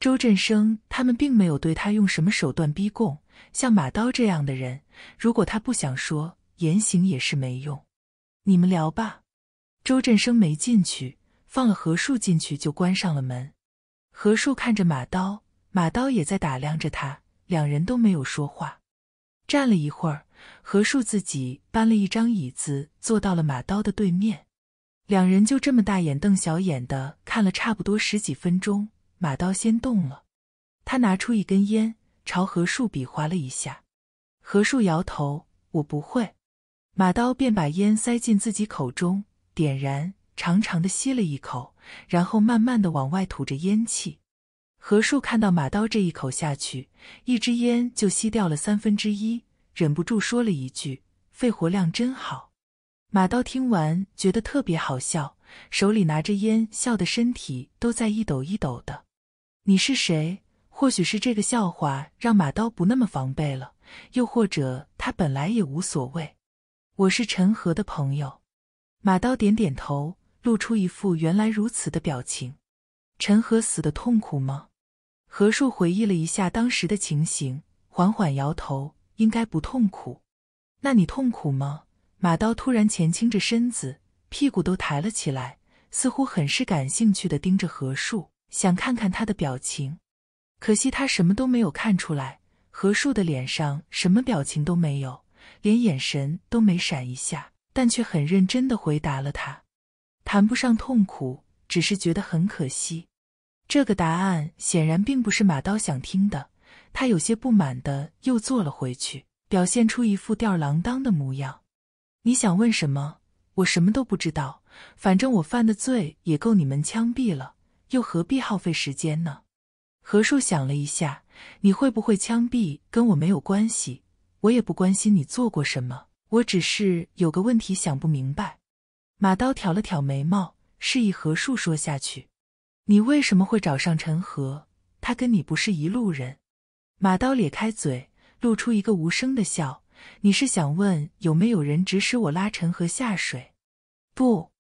周振生他们并没有对他用什么手段逼供，像马刀这样的人，如果他不想说，严刑也是没用。你们聊吧。周振生没进去，放了何树进去就关上了门。何树看着马刀，马刀也在打量着他，两人都没有说话，站了一会儿。何树自己搬了一张椅子，坐到了马刀的对面。两人就这么大眼瞪小眼的看了差不多十几分钟。马刀先动了，他拿出一根烟，朝何树比划了一下。何树摇头：“我不会。”马刀便把烟塞进自己口中，点燃，长长的吸了一口，然后慢慢的往外吐着烟气。何树看到马刀这一口下去，一支烟就吸掉了三分之一。忍不住说了一句：“肺活量真好。”马刀听完觉得特别好笑，手里拿着烟，笑的身体都在一抖一抖的。“你是谁？”或许是这个笑话让马刀不那么防备了，又或者他本来也无所谓。“我是陈和的朋友。”马刀点点头，露出一副“原来如此”的表情。“陈和死的痛苦吗？”何树回忆了一下当时的情形，缓缓摇头。应该不痛苦，那你痛苦吗？马刀突然前倾着身子，屁股都抬了起来，似乎很是感兴趣的盯着何树，想看看他的表情。可惜他什么都没有看出来，何树的脸上什么表情都没有，连眼神都没闪一下，但却很认真的回答了他：“谈不上痛苦，只是觉得很可惜。”这个答案显然并不是马刀想听的。他有些不满的又坐了回去，表现出一副吊儿郎当的模样。你想问什么？我什么都不知道。反正我犯的罪也够你们枪毙了，又何必耗费时间呢？何树想了一下，你会不会枪毙跟我没有关系，我也不关心你做过什么，我只是有个问题想不明白。马刀挑了挑眉毛，示意何树说下去。你为什么会找上陈和？他跟你不是一路人。马刀咧开嘴，露出一个无声的笑。你是想问有没有人指使我拉陈和下水？不，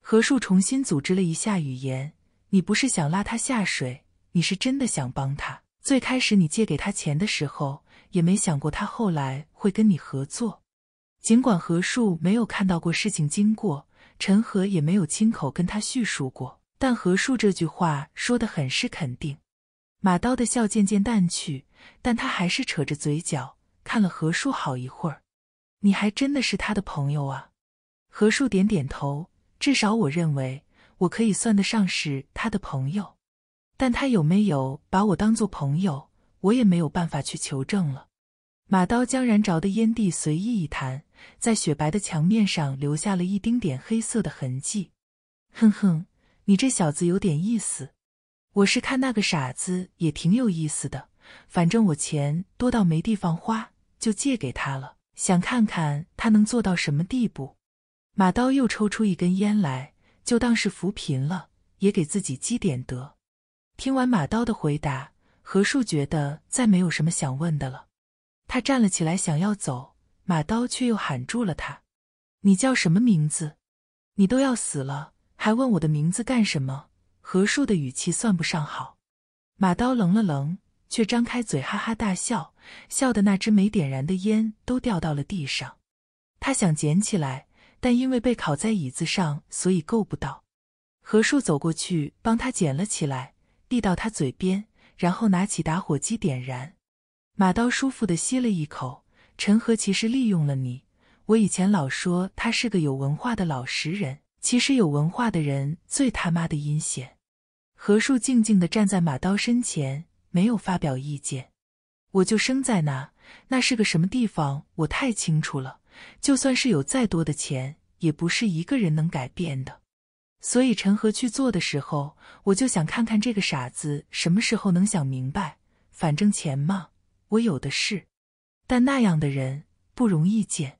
何树重新组织了一下语言。你不是想拉他下水，你是真的想帮他。最开始你借给他钱的时候，也没想过他后来会跟你合作。尽管何树没有看到过事情经过，陈和也没有亲口跟他叙述过，但何树这句话说的很是肯定。马刀的笑渐渐淡去，但他还是扯着嘴角看了何树好一会儿。你还真的是他的朋友啊？何树点点头。至少我认为，我可以算得上是他的朋友。但他有没有把我当做朋友，我也没有办法去求证了。马刀将燃着的烟蒂随意一弹，在雪白的墙面上留下了一丁点黑色的痕迹。哼哼，你这小子有点意思。我是看那个傻子也挺有意思的，反正我钱多到没地方花，就借给他了，想看看他能做到什么地步。马刀又抽出一根烟来，就当是扶贫了，也给自己积点德。听完马刀的回答，何树觉得再没有什么想问的了，他站了起来想要走，马刀却又喊住了他：“你叫什么名字？你都要死了，还问我的名字干什么？”何树的语气算不上好，马刀愣了愣，却张开嘴哈哈大笑，笑的那支没点燃的烟都掉到了地上。他想捡起来，但因为被烤在椅子上，所以够不到。何树走过去帮他捡了起来，递到他嘴边，然后拿起打火机点燃。马刀舒服的吸了一口。陈和其实利用了你，我以前老说他是个有文化的老实人。其实有文化的人最他妈的阴险。何树静静的站在马刀身前，没有发表意见。我就生在那，那是个什么地方，我太清楚了。就算是有再多的钱，也不是一个人能改变的。所以陈和去做的时候，我就想看看这个傻子什么时候能想明白。反正钱嘛，我有的是。但那样的人不容易见。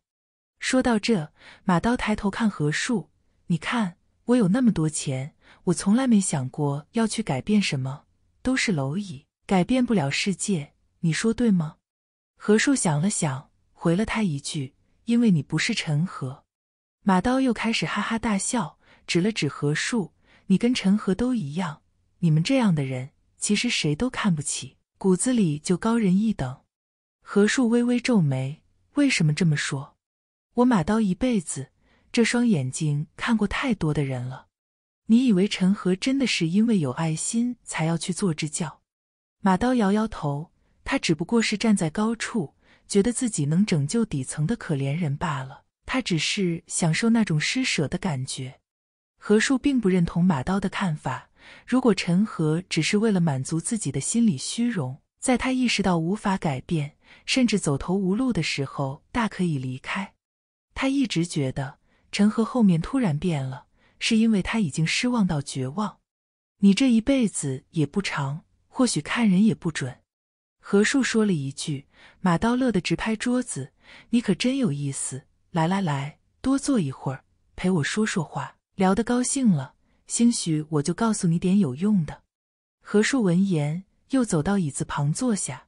说到这，马刀抬头看何树。你看，我有那么多钱，我从来没想过要去改变什么，都是蝼蚁，改变不了世界。你说对吗？何树想了想，回了他一句：“因为你不是陈和。”马刀又开始哈哈大笑，指了指何树：“你跟陈和都一样，你们这样的人，其实谁都看不起，骨子里就高人一等。”何树微微皱眉：“为什么这么说？”我马刀一辈子。这双眼睛看过太多的人了。你以为陈和真的是因为有爱心才要去做支教？马刀摇摇头，他只不过是站在高处，觉得自己能拯救底层的可怜人罢了。他只是享受那种施舍的感觉。何树并不认同马刀的看法。如果陈和只是为了满足自己的心理虚荣，在他意识到无法改变，甚至走投无路的时候，大可以离开。他一直觉得。陈和后面突然变了，是因为他已经失望到绝望。你这一辈子也不长，或许看人也不准。何树说了一句，马刀乐的直拍桌子。你可真有意思。来来来，多坐一会儿，陪我说说话，聊得高兴了，兴许我就告诉你点有用的。何树闻言，又走到椅子旁坐下。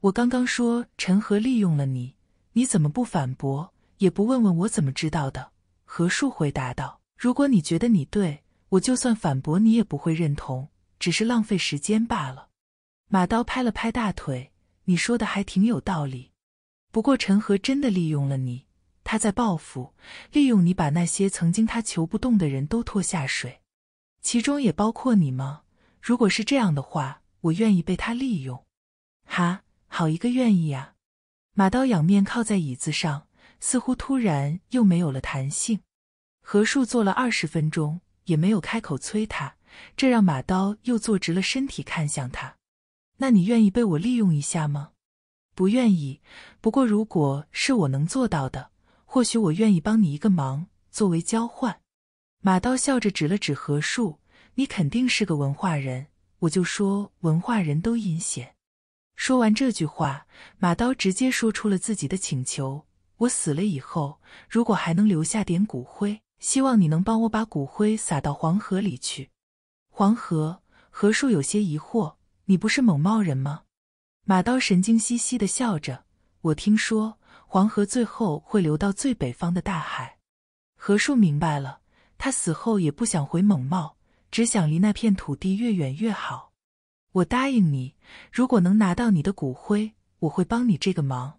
我刚刚说陈和利用了你，你怎么不反驳，也不问问我怎么知道的？何树回答道：“如果你觉得你对我，就算反驳你也不会认同，只是浪费时间罢了。”马刀拍了拍大腿：“你说的还挺有道理。不过陈和真的利用了你，他在报复，利用你把那些曾经他求不动的人都拖下水，其中也包括你吗？如果是这样的话，我愿意被他利用。哈，好一个愿意呀！”马刀仰面靠在椅子上。似乎突然又没有了弹性，何树坐了二十分钟也没有开口催他，这让马刀又坐直了身体看向他。那你愿意被我利用一下吗？不愿意。不过如果是我能做到的，或许我愿意帮你一个忙作为交换。马刀笑着指了指何树：“你肯定是个文化人，我就说文化人都阴险。”说完这句话，马刀直接说出了自己的请求。我死了以后，如果还能留下点骨灰，希望你能帮我把骨灰撒到黄河里去。黄河，何树有些疑惑：“你不是蒙冒人吗？”马刀神经兮兮的笑着：“我听说黄河最后会流到最北方的大海。”何树明白了，他死后也不想回蒙冒，只想离那片土地越远越好。我答应你，如果能拿到你的骨灰，我会帮你这个忙。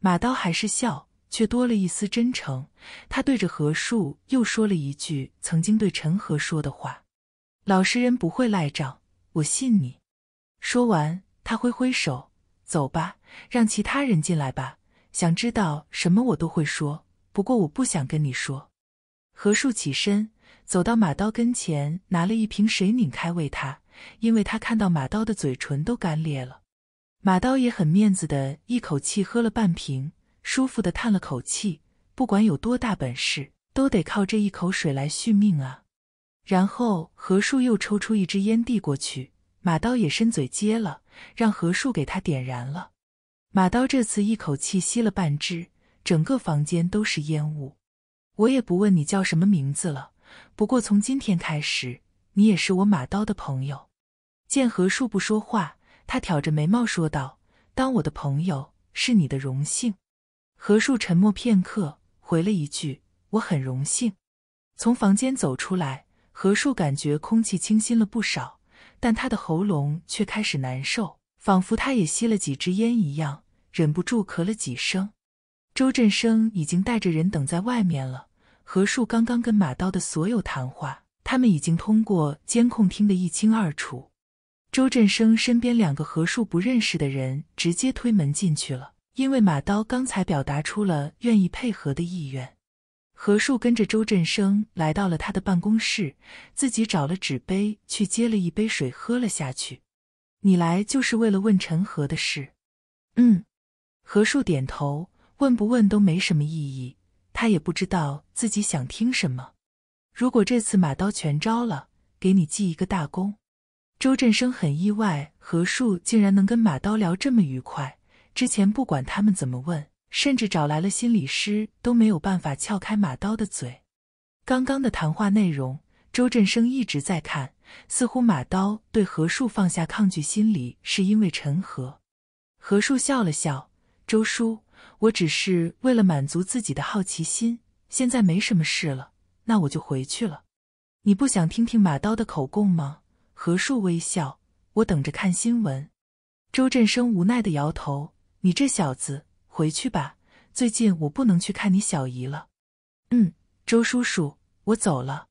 马刀还是笑。却多了一丝真诚。他对着何树又说了一句曾经对陈和说的话：“老实人不会赖账，我信你。”说完，他挥挥手：“走吧，让其他人进来吧。想知道什么，我都会说。不过我不想跟你说。”何树起身走到马刀跟前，拿了一瓶水，拧开喂他，因为他看到马刀的嘴唇都干裂了。马刀也很面子的一口气喝了半瓶。舒服的叹了口气，不管有多大本事，都得靠这一口水来续命啊。然后何树又抽出一支烟递过去，马刀也伸嘴接了，让何树给他点燃了。马刀这次一口气吸了半支，整个房间都是烟雾。我也不问你叫什么名字了，不过从今天开始，你也是我马刀的朋友。见何树不说话，他挑着眉毛说道：“当我的朋友是你的荣幸。”何树沉默片刻，回了一句：“我很荣幸。”从房间走出来，何树感觉空气清新了不少，但他的喉咙却开始难受，仿佛他也吸了几支烟一样，忍不住咳了几声。周振生已经带着人等在外面了。何树刚刚跟马刀的所有谈话，他们已经通过监控听得一清二楚。周振生身边两个何树不认识的人直接推门进去了。因为马刀刚才表达出了愿意配合的意愿，何树跟着周振生来到了他的办公室，自己找了纸杯去接了一杯水喝了下去。你来就是为了问陈和的事？嗯，何树点头。问不问都没什么意义，他也不知道自己想听什么。如果这次马刀全招了，给你记一个大功。周振生很意外，何树竟然能跟马刀聊这么愉快。之前不管他们怎么问，甚至找来了心理师，都没有办法撬开马刀的嘴。刚刚的谈话内容，周振生一直在看，似乎马刀对何树放下抗拒心理，是因为陈和。何树笑了笑：“周叔，我只是为了满足自己的好奇心，现在没什么事了，那我就回去了。你不想听听马刀的口供吗？”何树微笑：“我等着看新闻。”周振生无奈的摇头。你这小子，回去吧。最近我不能去看你小姨了。嗯，周叔叔，我走了。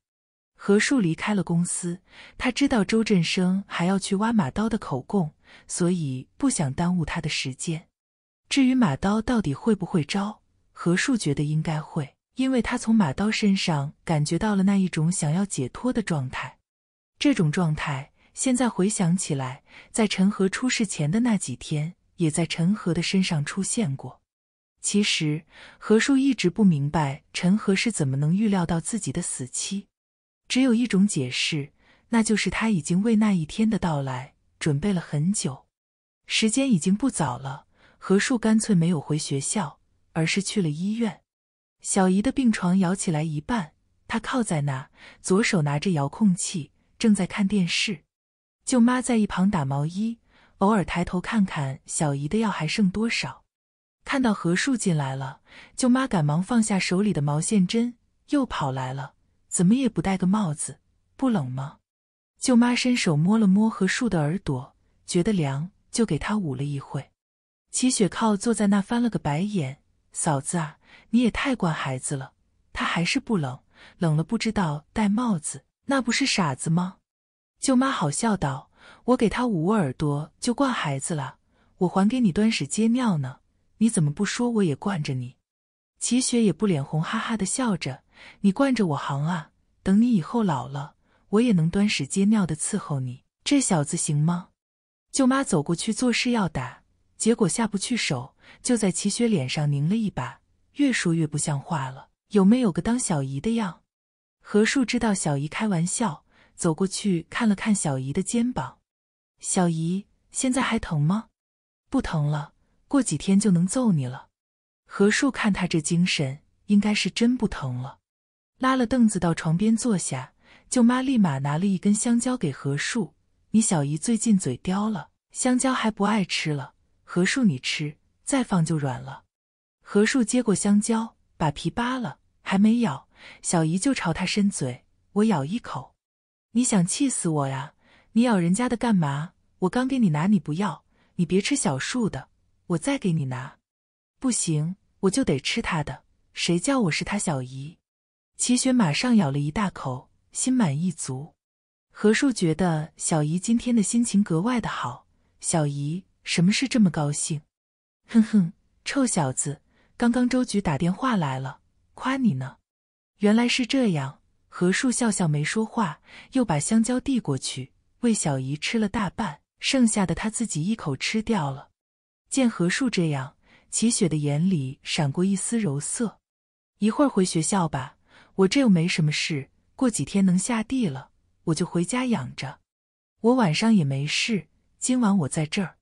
何树离开了公司，他知道周振生还要去挖马刀的口供，所以不想耽误他的时间。至于马刀到底会不会招，何树觉得应该会，因为他从马刀身上感觉到了那一种想要解脱的状态。这种状态，现在回想起来，在陈和出事前的那几天。也在陈和的身上出现过。其实何树一直不明白陈和是怎么能预料到自己的死期。只有一种解释，那就是他已经为那一天的到来准备了很久。时间已经不早了，何树干脆没有回学校，而是去了医院。小姨的病床摇起来一半，她靠在那，左手拿着遥控器，正在看电视。舅妈在一旁打毛衣。偶尔抬头看看小姨的药还剩多少。看到何树进来了，舅妈赶忙放下手里的毛线针，又跑来了。怎么也不戴个帽子，不冷吗？舅妈伸手摸了摸何树的耳朵，觉得凉，就给他捂了一会。齐雪靠坐在那，翻了个白眼：“嫂子啊，你也太惯孩子了。他还是不冷，冷了不知道戴帽子，那不是傻子吗？”舅妈好笑道。我给他捂耳朵就惯孩子了，我还给你端屎接尿呢，你怎么不说我也惯着你？齐雪也不脸红，哈哈的笑着，你惯着我行啊？等你以后老了，我也能端屎接尿的伺候你。这小子行吗？舅妈走过去作势要打，结果下不去手，就在齐雪脸上拧了一把，越说越不像话了，有没有个当小姨的样？何树知道小姨开玩笑。走过去看了看小姨的肩膀，小姨现在还疼吗？不疼了，过几天就能揍你了。何树看他这精神，应该是真不疼了。拉了凳子到床边坐下，舅妈立马拿了一根香蕉给何树。你小姨最近嘴刁了，香蕉还不爱吃了。何树你吃，再放就软了。何树接过香蕉，把皮扒了，还没咬，小姨就朝他伸嘴，我咬一口。你想气死我呀？你咬人家的干嘛？我刚给你拿，你不要，你别吃小树的，我再给你拿。不行，我就得吃他的，谁叫我是他小姨？齐雪马上咬了一大口，心满意足。何树觉得小姨今天的心情格外的好，小姨什么事这么高兴？哼哼，臭小子，刚刚周局打电话来了，夸你呢。原来是这样。何树笑笑没说话，又把香蕉递过去，喂小姨吃了大半，剩下的他自己一口吃掉了。见何树这样，齐雪的眼里闪过一丝柔色。一会儿回学校吧，我这又没什么事，过几天能下地了，我就回家养着。我晚上也没事，今晚我在这儿。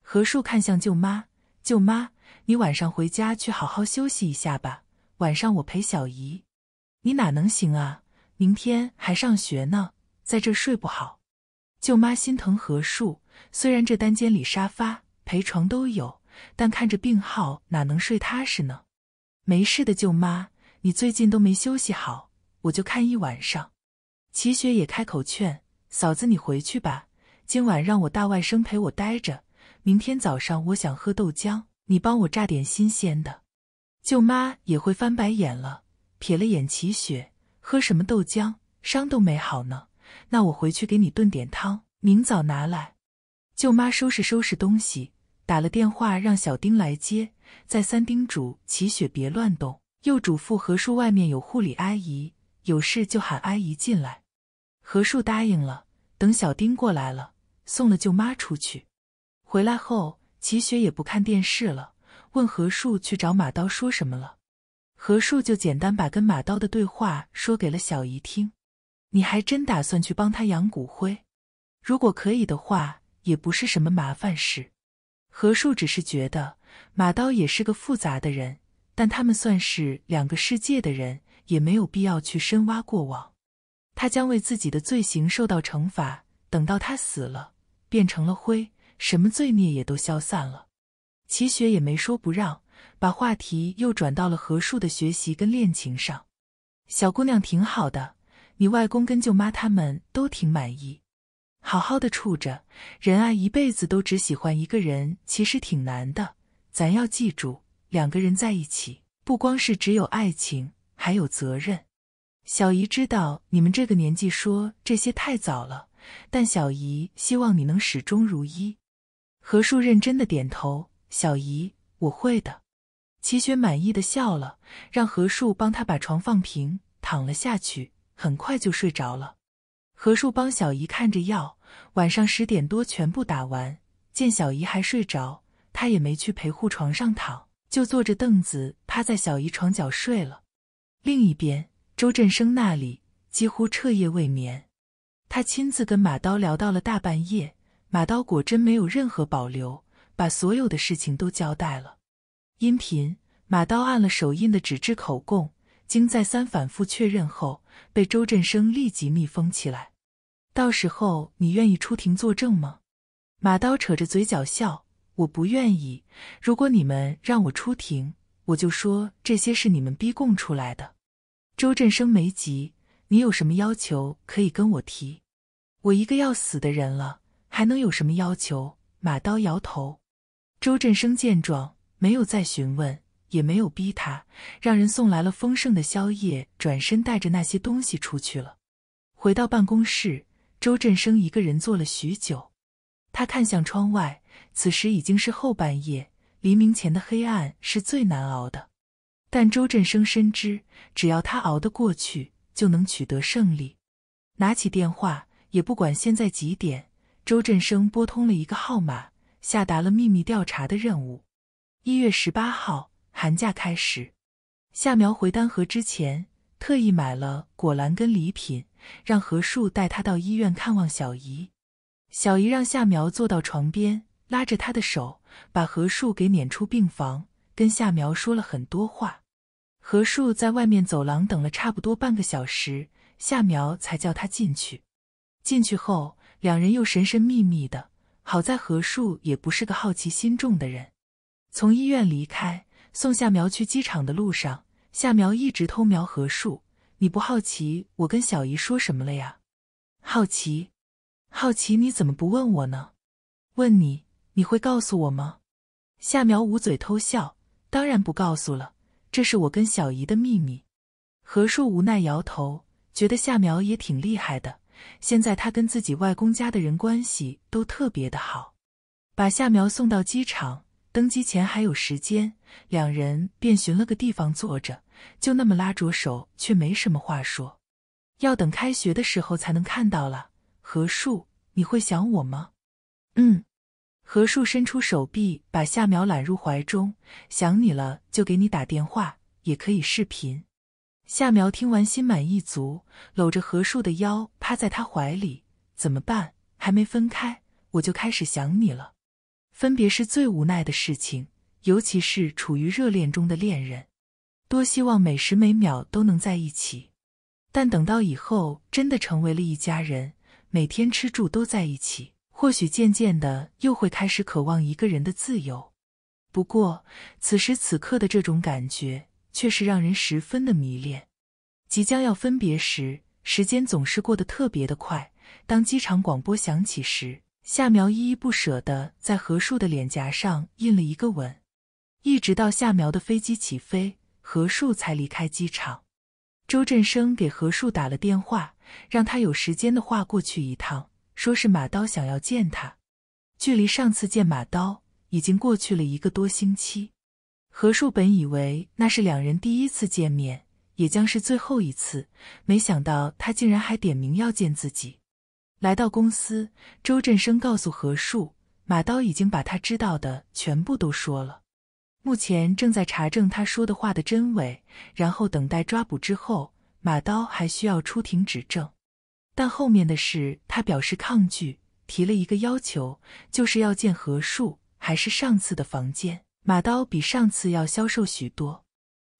何树看向舅妈，舅妈，你晚上回家去好好休息一下吧，晚上我陪小姨。你哪能行啊？明天还上学呢，在这睡不好。舅妈心疼何树，虽然这单间里沙发、陪床都有，但看着病号哪能睡踏实呢？没事的，舅妈，你最近都没休息好，我就看一晚上。齐雪也开口劝：“嫂子，你回去吧，今晚让我大外甥陪我待着。明天早上我想喝豆浆，你帮我榨点新鲜的。”舅妈也会翻白眼了，瞥了眼齐雪。喝什么豆浆？伤都没好呢。那我回去给你炖点汤，明早拿来。舅妈收拾收拾东西，打了电话让小丁来接，再三叮嘱齐雪别乱动，又嘱咐何叔外面有护理阿姨，有事就喊阿姨进来。何叔答应了。等小丁过来了，送了舅妈出去。回来后，齐雪也不看电视了，问何叔去找马刀说什么了。何树就简单把跟马刀的对话说给了小姨听。你还真打算去帮他扬骨灰？如果可以的话，也不是什么麻烦事。何树只是觉得马刀也是个复杂的人，但他们算是两个世界的人，也没有必要去深挖过往。他将为自己的罪行受到惩罚，等到他死了，变成了灰，什么罪孽也都消散了。齐雪也没说不让。把话题又转到了何树的学习跟恋情上，小姑娘挺好的，你外公跟舅妈他们都挺满意，好好的处着。人啊，一辈子都只喜欢一个人，其实挺难的。咱要记住，两个人在一起，不光是只有爱情，还有责任。小姨知道你们这个年纪说这些太早了，但小姨希望你能始终如一。何树认真的点头，小姨，我会的。齐雪满意的笑了，让何树帮他把床放平，躺了下去，很快就睡着了。何树帮小姨看着药，晚上十点多全部打完，见小姨还睡着，他也没去陪护床上躺，就坐着凳子趴在小姨床角睡了。另一边，周振生那里几乎彻夜未眠，他亲自跟马刀聊到了大半夜，马刀果真没有任何保留，把所有的事情都交代了。音频马刀按了手印的纸质口供，经再三反复确认后，被周振生立即密封起来。到时候你愿意出庭作证吗？马刀扯着嘴角笑：“我不愿意。如果你们让我出庭，我就说这些是你们逼供出来的。”周振生没急：“你有什么要求可以跟我提？我一个要死的人了，还能有什么要求？”马刀摇头。周振生见状。没有再询问，也没有逼他，让人送来了丰盛的宵夜，转身带着那些东西出去了。回到办公室，周振生一个人坐了许久。他看向窗外，此时已经是后半夜，黎明前的黑暗是最难熬的。但周振生深知，只要他熬得过去，就能取得胜利。拿起电话，也不管现在几点，周振生拨通了一个号码，下达了秘密调查的任务。一月十八号，寒假开始，夏苗回丹河之前，特意买了果篮跟礼品，让何树带他到医院看望小姨。小姨让夏苗坐到床边，拉着他的手，把何树给撵出病房，跟夏苗说了很多话。何树在外面走廊等了差不多半个小时，夏苗才叫他进去。进去后，两人又神神秘秘的。好在何树也不是个好奇心重的人。从医院离开，送夏苗去机场的路上，夏苗一直偷瞄何树。你不好奇我跟小姨说什么了呀？好奇，好奇，你怎么不问我呢？问你，你会告诉我吗？夏苗捂嘴偷笑，当然不告诉了，这是我跟小姨的秘密。何树无奈摇头，觉得夏苗也挺厉害的。现在他跟自己外公家的人关系都特别的好，把夏苗送到机场。登机前还有时间，两人便寻了个地方坐着，就那么拉着手，却没什么话说。要等开学的时候才能看到了。何树，你会想我吗？嗯。何树伸出手臂，把夏苗揽入怀中。想你了，就给你打电话，也可以视频。夏苗听完，心满意足，搂着何树的腰，趴在他怀里。怎么办？还没分开，我就开始想你了。分别是最无奈的事情，尤其是处于热恋中的恋人，多希望每时每秒都能在一起。但等到以后真的成为了一家人，每天吃住都在一起，或许渐渐的又会开始渴望一个人的自由。不过，此时此刻的这种感觉却是让人十分的迷恋。即将要分别时，时间总是过得特别的快。当机场广播响起时。夏苗依依不舍地在何树的脸颊上印了一个吻，一直到夏苗的飞机起飞，何树才离开机场。周振生给何树打了电话，让他有时间的话过去一趟，说是马刀想要见他。距离上次见马刀已经过去了一个多星期，何树本以为那是两人第一次见面，也将是最后一次，没想到他竟然还点名要见自己。来到公司，周振生告诉何树，马刀已经把他知道的全部都说了，目前正在查证他说的话的真伪，然后等待抓捕。之后，马刀还需要出庭指证，但后面的事他表示抗拒，提了一个要求，就是要见何树，还是上次的房间。马刀比上次要消瘦许多，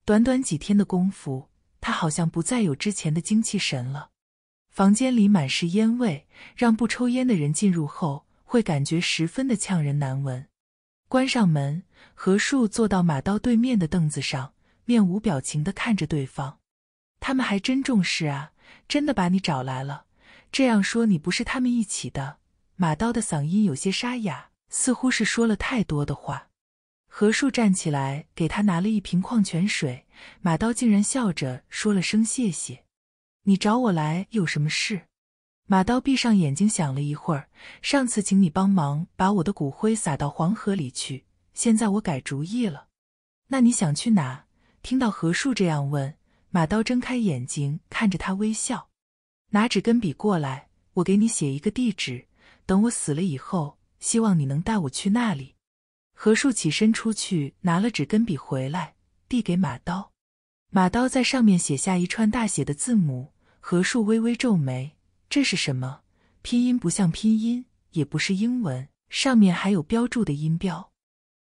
短短几天的功夫，他好像不再有之前的精气神了。房间里满是烟味，让不抽烟的人进入后会感觉十分的呛人难闻。关上门，何树坐到马刀对面的凳子上，面无表情地看着对方。他们还真重视啊，真的把你找来了。这样说你不是他们一起的。马刀的嗓音有些沙哑，似乎是说了太多的话。何树站起来给他拿了一瓶矿泉水，马刀竟然笑着说了声谢谢。你找我来有什么事？马刀闭上眼睛想了一会儿。上次请你帮忙把我的骨灰撒到黄河里去，现在我改主意了。那你想去哪？听到何树这样问，马刀睁开眼睛看着他微笑，拿纸跟笔过来，我给你写一个地址。等我死了以后，希望你能带我去那里。何树起身出去拿了纸跟笔回来，递给马刀。马刀在上面写下一串大写的字母。何树微微皱眉，这是什么？拼音不像拼音，也不是英文，上面还有标注的音标。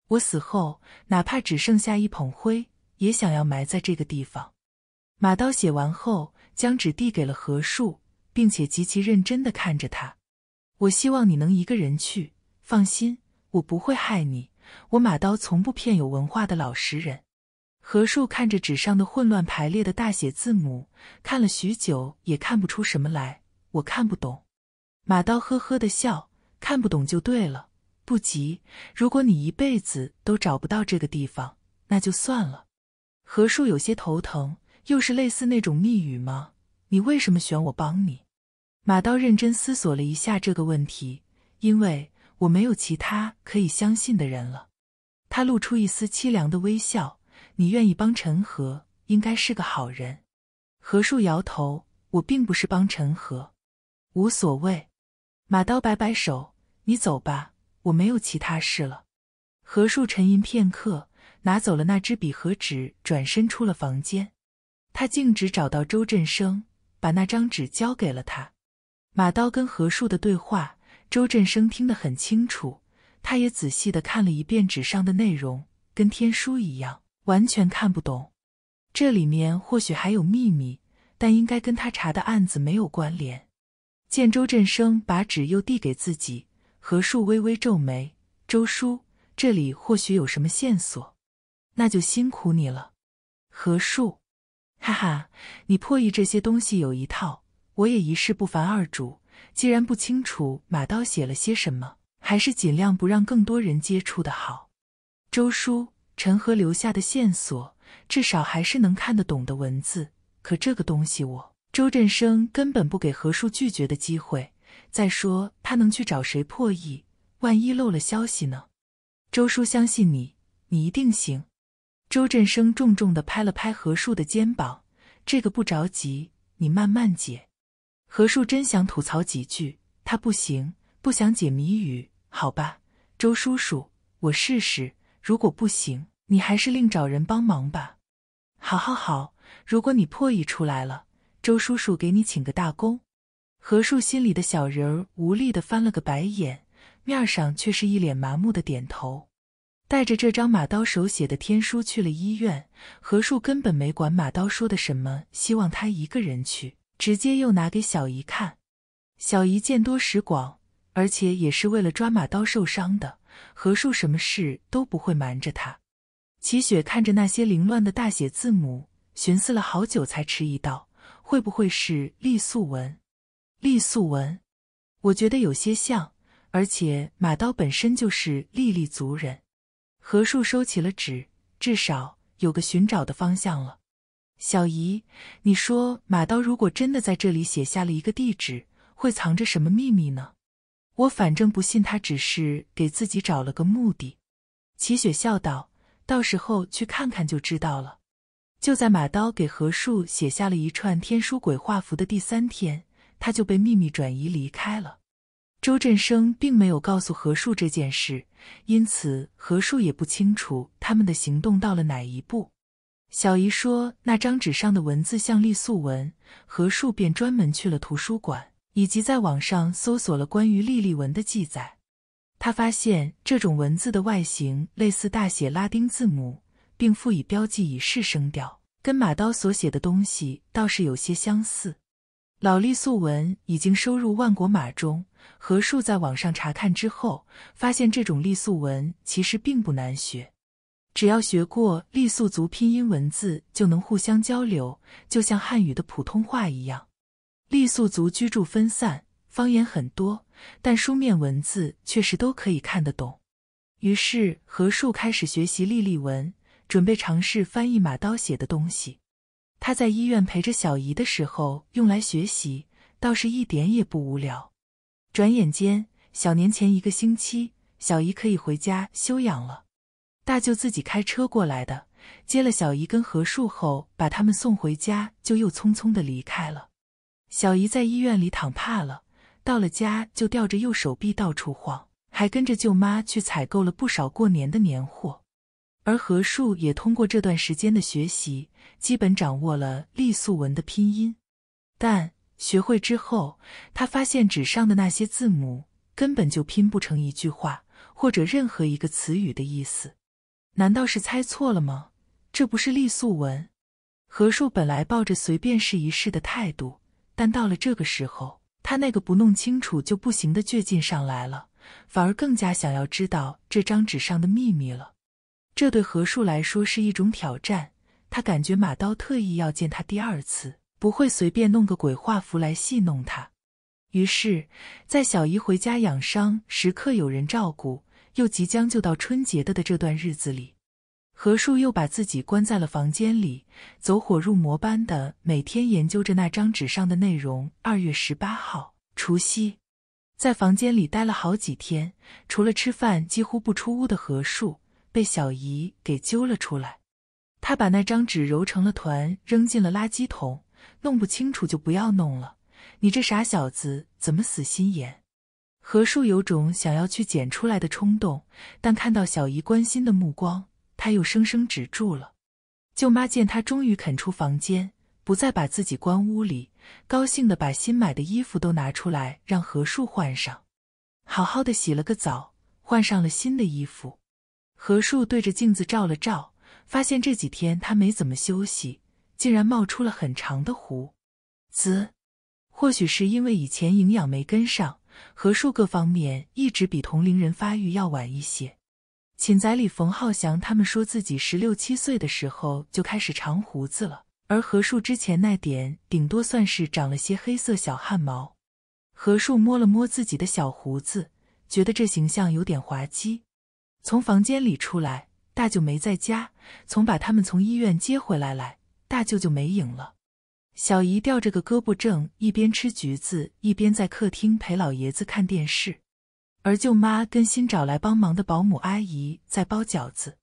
我死后，哪怕只剩下一捧灰，也想要埋在这个地方。马刀写完后，将纸递给了何树，并且极其认真的看着他。我希望你能一个人去，放心，我不会害你，我马刀从不骗有文化的老实人。何树看着纸上的混乱排列的大写字母，看了许久也看不出什么来。我看不懂。马刀呵呵的笑，看不懂就对了，不急。如果你一辈子都找不到这个地方，那就算了。何树有些头疼，又是类似那种密语吗？你为什么选我帮你？马刀认真思索了一下这个问题，因为我没有其他可以相信的人了。他露出一丝凄凉的微笑。你愿意帮陈和，应该是个好人。何树摇头：“我并不是帮陈和，无所谓。”马刀摆摆手：“你走吧，我没有其他事了。”何树沉吟片刻，拿走了那支笔和纸，转身出了房间。他径直找到周振生，把那张纸交给了他。马刀跟何树的对话，周振生听得很清楚。他也仔细的看了一遍纸上的内容，跟天书一样。完全看不懂，这里面或许还有秘密，但应该跟他查的案子没有关联。见周振生把纸又递给自己，何树微微皱眉：“周叔，这里或许有什么线索？那就辛苦你了。”何树，哈哈，你破译这些东西有一套，我也一事不凡。二主既然不清楚马刀写了些什么，还是尽量不让更多人接触的好。周叔。陈和留下的线索，至少还是能看得懂的文字。可这个东西，我周振生根本不给何叔拒绝的机会。再说，他能去找谁破译？万一漏了消息呢？周叔相信你，你一定行。周振生重重的拍了拍何叔的肩膀：“这个不着急，你慢慢解。”何叔真想吐槽几句，他不行，不想解谜语。好吧，周叔叔，我试试。如果不行，你还是另找人帮忙吧。好，好，好。如果你破译出来了，周叔叔给你请个大功。何树心里的小人儿无力的翻了个白眼，面上却是一脸麻木的点头。带着这张马刀手写的天书去了医院，何树根本没管马刀说的什么，希望他一个人去，直接又拿给小姨看。小姨见多识广，而且也是为了抓马刀受伤的。何树什么事都不会瞒着他。齐雪看着那些凌乱的大写字母，寻思了好久，才迟疑道：“会不会是丽素文？丽素文？我觉得有些像。而且马刀本身就是丽丽族人。”何树收起了纸，至少有个寻找的方向了。小姨，你说马刀如果真的在这里写下了一个地址，会藏着什么秘密呢？我反正不信，他只是给自己找了个目的。”齐雪笑道，“到时候去看看就知道了。”就在马刀给何树写下了一串天书鬼画符的第三天，他就被秘密转移离开了。周振生并没有告诉何树这件事，因此何树也不清楚他们的行动到了哪一步。小姨说那张纸上的文字像隶素文，何树便专门去了图书馆。以及在网上搜索了关于傈僳文的记载，他发现这种文字的外形类似大写拉丁字母，并附以标记以示声调，跟马刀所写的东西倒是有些相似。老傈素文已经收入《万国码》中。何树在网上查看之后，发现这种傈素文其实并不难学，只要学过傈素族拼音文字，就能互相交流，就像汉语的普通话一样。傈僳族居住分散，方言很多，但书面文字确实都可以看得懂。于是何树开始学习丽丽文，准备尝试翻译马刀写的东西。他在医院陪着小姨的时候用来学习，倒是一点也不无聊。转眼间，小年前一个星期，小姨可以回家休养了。大舅自己开车过来的，接了小姨跟何树后，把他们送回家，就又匆匆的离开了。小姨在医院里躺怕了，到了家就吊着右手臂到处晃，还跟着舅妈去采购了不少过年的年货。而何树也通过这段时间的学习，基本掌握了立素文的拼音，但学会之后，他发现纸上的那些字母根本就拼不成一句话或者任何一个词语的意思。难道是猜错了吗？这不是立素文。何树本来抱着随便试一试的态度。但到了这个时候，他那个不弄清楚就不行的倔劲上来了，反而更加想要知道这张纸上的秘密了。这对何树来说是一种挑战，他感觉马刀特意要见他第二次，不会随便弄个鬼画符来戏弄他。于是，在小姨回家养伤、时刻有人照顾，又即将就到春节的的这段日子里。何树又把自己关在了房间里，走火入魔般的每天研究着那张纸上的内容。二月十八号，除夕，在房间里待了好几天，除了吃饭几乎不出屋的何树被小姨给揪了出来。他把那张纸揉成了团，扔进了垃圾桶。弄不清楚就不要弄了，你这傻小子怎么死心眼？何树有种想要去捡出来的冲动，但看到小姨关心的目光。他又生生止住了。舅妈见他终于肯出房间，不再把自己关屋里，高兴的把新买的衣服都拿出来让何树换上，好好的洗了个澡，换上了新的衣服。何树对着镜子照了照，发现这几天他没怎么休息，竟然冒出了很长的胡子。或许是因为以前营养没跟上，何树各方面一直比同龄人发育要晚一些。寝宅里，冯浩翔他们说自己十六七岁的时候就开始长胡子了，而何树之前那点顶多算是长了些黑色小汗毛。何树摸了摸自己的小胡子，觉得这形象有点滑稽。从房间里出来，大舅没在家，从把他们从医院接回来来，大舅就没影了。小姨吊着个胳膊，正一边吃橘子，一边在客厅陪老爷子看电视。而舅妈跟新找来帮忙的保姆阿姨在包饺子。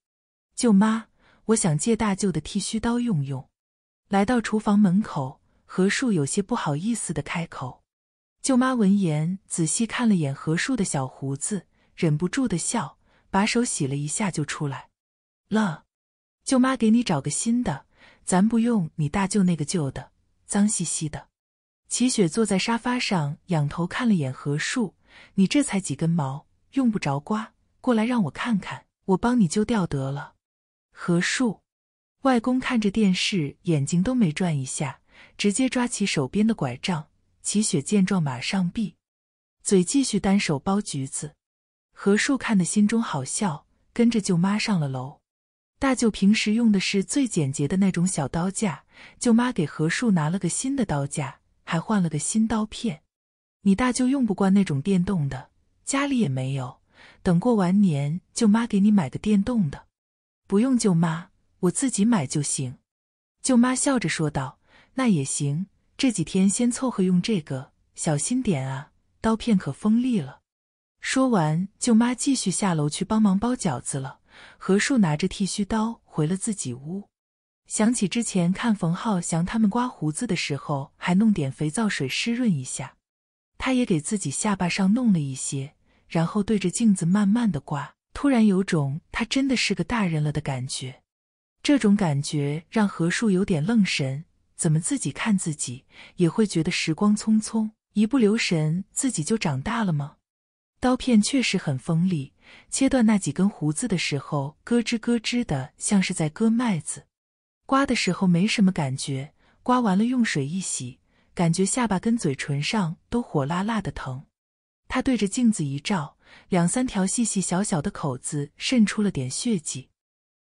舅妈，我想借大舅的剃须刀用用。来到厨房门口，何树有些不好意思的开口。舅妈闻言，仔细看了眼何树的小胡子，忍不住的笑，把手洗了一下就出来了。舅妈给你找个新的，咱不用你大舅那个旧的，脏兮兮的。齐雪坐在沙发上，仰头看了眼何树。你这才几根毛，用不着刮。过来让我看看，我帮你揪掉得了。何树，外公看着电视，眼睛都没转一下，直接抓起手边的拐杖。齐雪见状，马上闭嘴，继续单手剥橘子。何树看的心中好笑，跟着舅妈上了楼。大舅平时用的是最简洁的那种小刀架，舅妈给何树拿了个新的刀架，还换了个新刀片。你大舅用不惯那种电动的，家里也没有。等过完年，舅妈给你买个电动的。不用，舅妈，我自己买就行。舅妈笑着说道：“那也行，这几天先凑合用这个，小心点啊，刀片可锋利了。”说完，舅妈继续下楼去帮忙包饺子了。何树拿着剃须刀回了自己屋，想起之前看冯浩翔他们刮胡子的时候，还弄点肥皂水湿润一下。他也给自己下巴上弄了一些，然后对着镜子慢慢的刮，突然有种他真的是个大人了的感觉。这种感觉让何树有点愣神，怎么自己看自己也会觉得时光匆匆，一不留神自己就长大了吗？刀片确实很锋利，切断那几根胡子的时候咯吱咯吱的，像是在割麦子。刮的时候没什么感觉，刮完了用水一洗。感觉下巴跟嘴唇上都火辣辣的疼，他对着镜子一照，两三条细细小小的口子渗出了点血迹。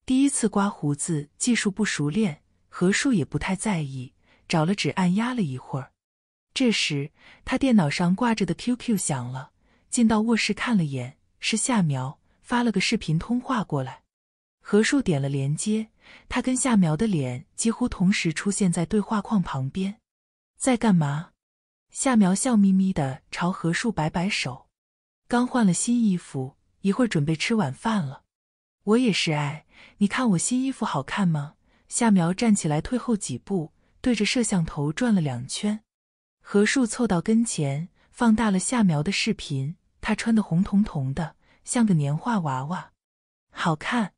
第一次刮胡子，技术不熟练，何树也不太在意，找了纸按压了一会儿。这时，他电脑上挂着的 QQ 响了，进到卧室看了眼，是夏苗发了个视频通话过来。何树点了连接，他跟夏苗的脸几乎同时出现在对话框旁边。在干嘛？夏苗笑眯眯的朝何树摆摆手，刚换了新衣服，一会儿准备吃晚饭了。我也是，哎，你看我新衣服好看吗？夏苗站起来，退后几步，对着摄像头转了两圈。何树凑到跟前，放大了夏苗的视频。她穿的红彤彤的，像个年画娃娃，好看。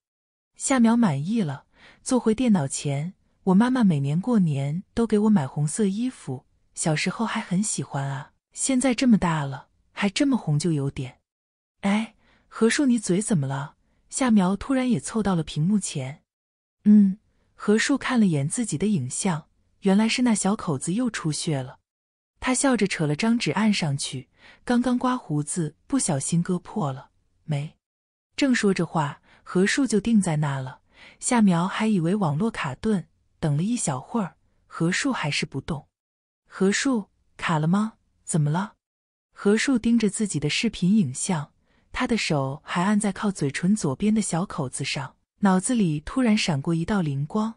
夏苗满意了，坐回电脑前。我妈妈每年过年都给我买红色衣服，小时候还很喜欢啊。现在这么大了，还这么红就有点……哎，何树，你嘴怎么了？夏苗突然也凑到了屏幕前。嗯，何树看了眼自己的影像，原来是那小口子又出血了。他笑着扯了张纸按上去，刚刚刮胡子不小心割破了，没？正说着话，何树就定在那了。夏苗还以为网络卡顿。等了一小会儿，何树还是不动。何树卡了吗？怎么了？何树盯着自己的视频影像，他的手还按在靠嘴唇左边的小口子上，脑子里突然闪过一道灵光。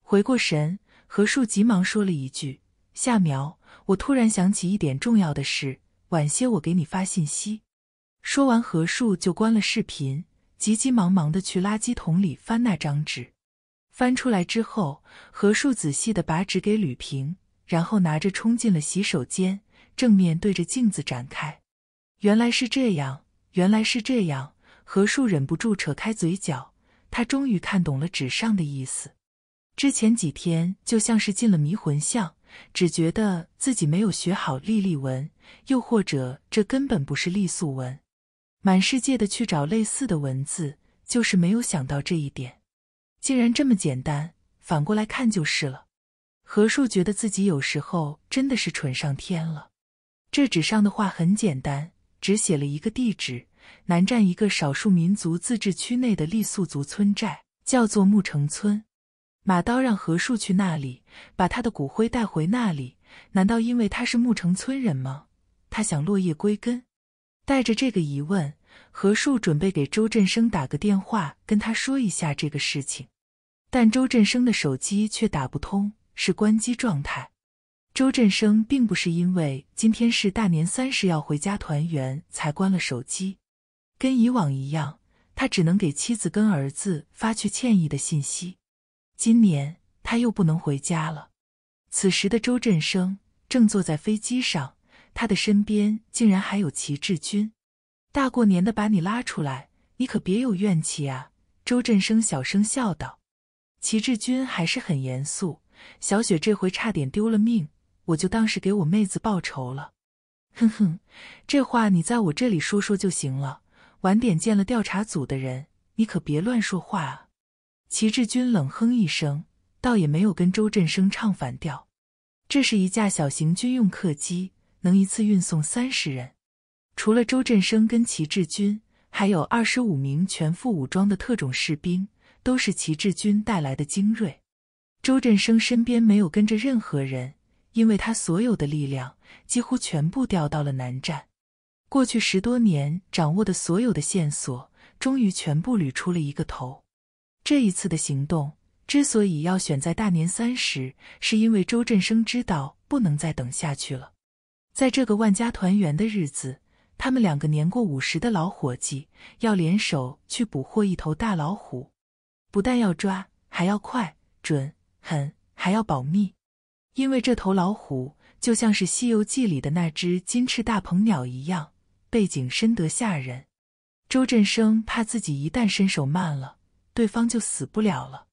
回过神，何树急忙说了一句：“夏苗，我突然想起一点重要的事，晚些我给你发信息。”说完，何树就关了视频，急急忙忙的去垃圾桶里翻那张纸。翻出来之后，何树仔细的把纸给捋平，然后拿着冲进了洗手间，正面对着镜子展开。原来是这样，原来是这样。何树忍不住扯开嘴角，他终于看懂了纸上的意思。之前几天就像是进了迷魂巷，只觉得自己没有学好隶隶文，又或者这根本不是隶素文，满世界的去找类似的文字，就是没有想到这一点。竟然这么简单，反过来看就是了。何树觉得自己有时候真的是蠢上天了。这纸上的话很简单，只写了一个地址：南站一个少数民族自治区内的傈僳族村寨，叫做木城村。马刀让何树去那里，把他的骨灰带回那里。难道因为他是木城村人吗？他想落叶归根。带着这个疑问。何树准备给周振生打个电话，跟他说一下这个事情，但周振生的手机却打不通，是关机状态。周振生并不是因为今天是大年三十要回家团圆才关了手机，跟以往一样，他只能给妻子跟儿子发去歉意的信息。今年他又不能回家了。此时的周振生正坐在飞机上，他的身边竟然还有齐志军。大过年的把你拉出来，你可别有怨气啊！”周振生小声笑道。齐志军还是很严肃：“小雪这回差点丢了命，我就当是给我妹子报仇了。”“哼哼，这话你在我这里说说就行了，晚点见了调查组的人，你可别乱说话啊！”齐志军冷哼一声，倒也没有跟周振生唱反调。这是一架小型军用客机，能一次运送三十人。除了周振生跟齐志军，还有二十五名全副武装的特种士兵，都是齐志军带来的精锐。周振生身边没有跟着任何人，因为他所有的力量几乎全部调到了南站。过去十多年掌握的所有的线索，终于全部捋出了一个头。这一次的行动之所以要选在大年三十，是因为周振生知道不能再等下去了，在这个万家团圆的日子。他们两个年过五十的老伙计要联手去捕获一头大老虎，不但要抓，还要快、准、狠，还要保密。因为这头老虎就像是《西游记》里的那只金翅大鹏鸟一样，背景深得吓人。周振生怕自己一旦身手慢了，对方就死不了了。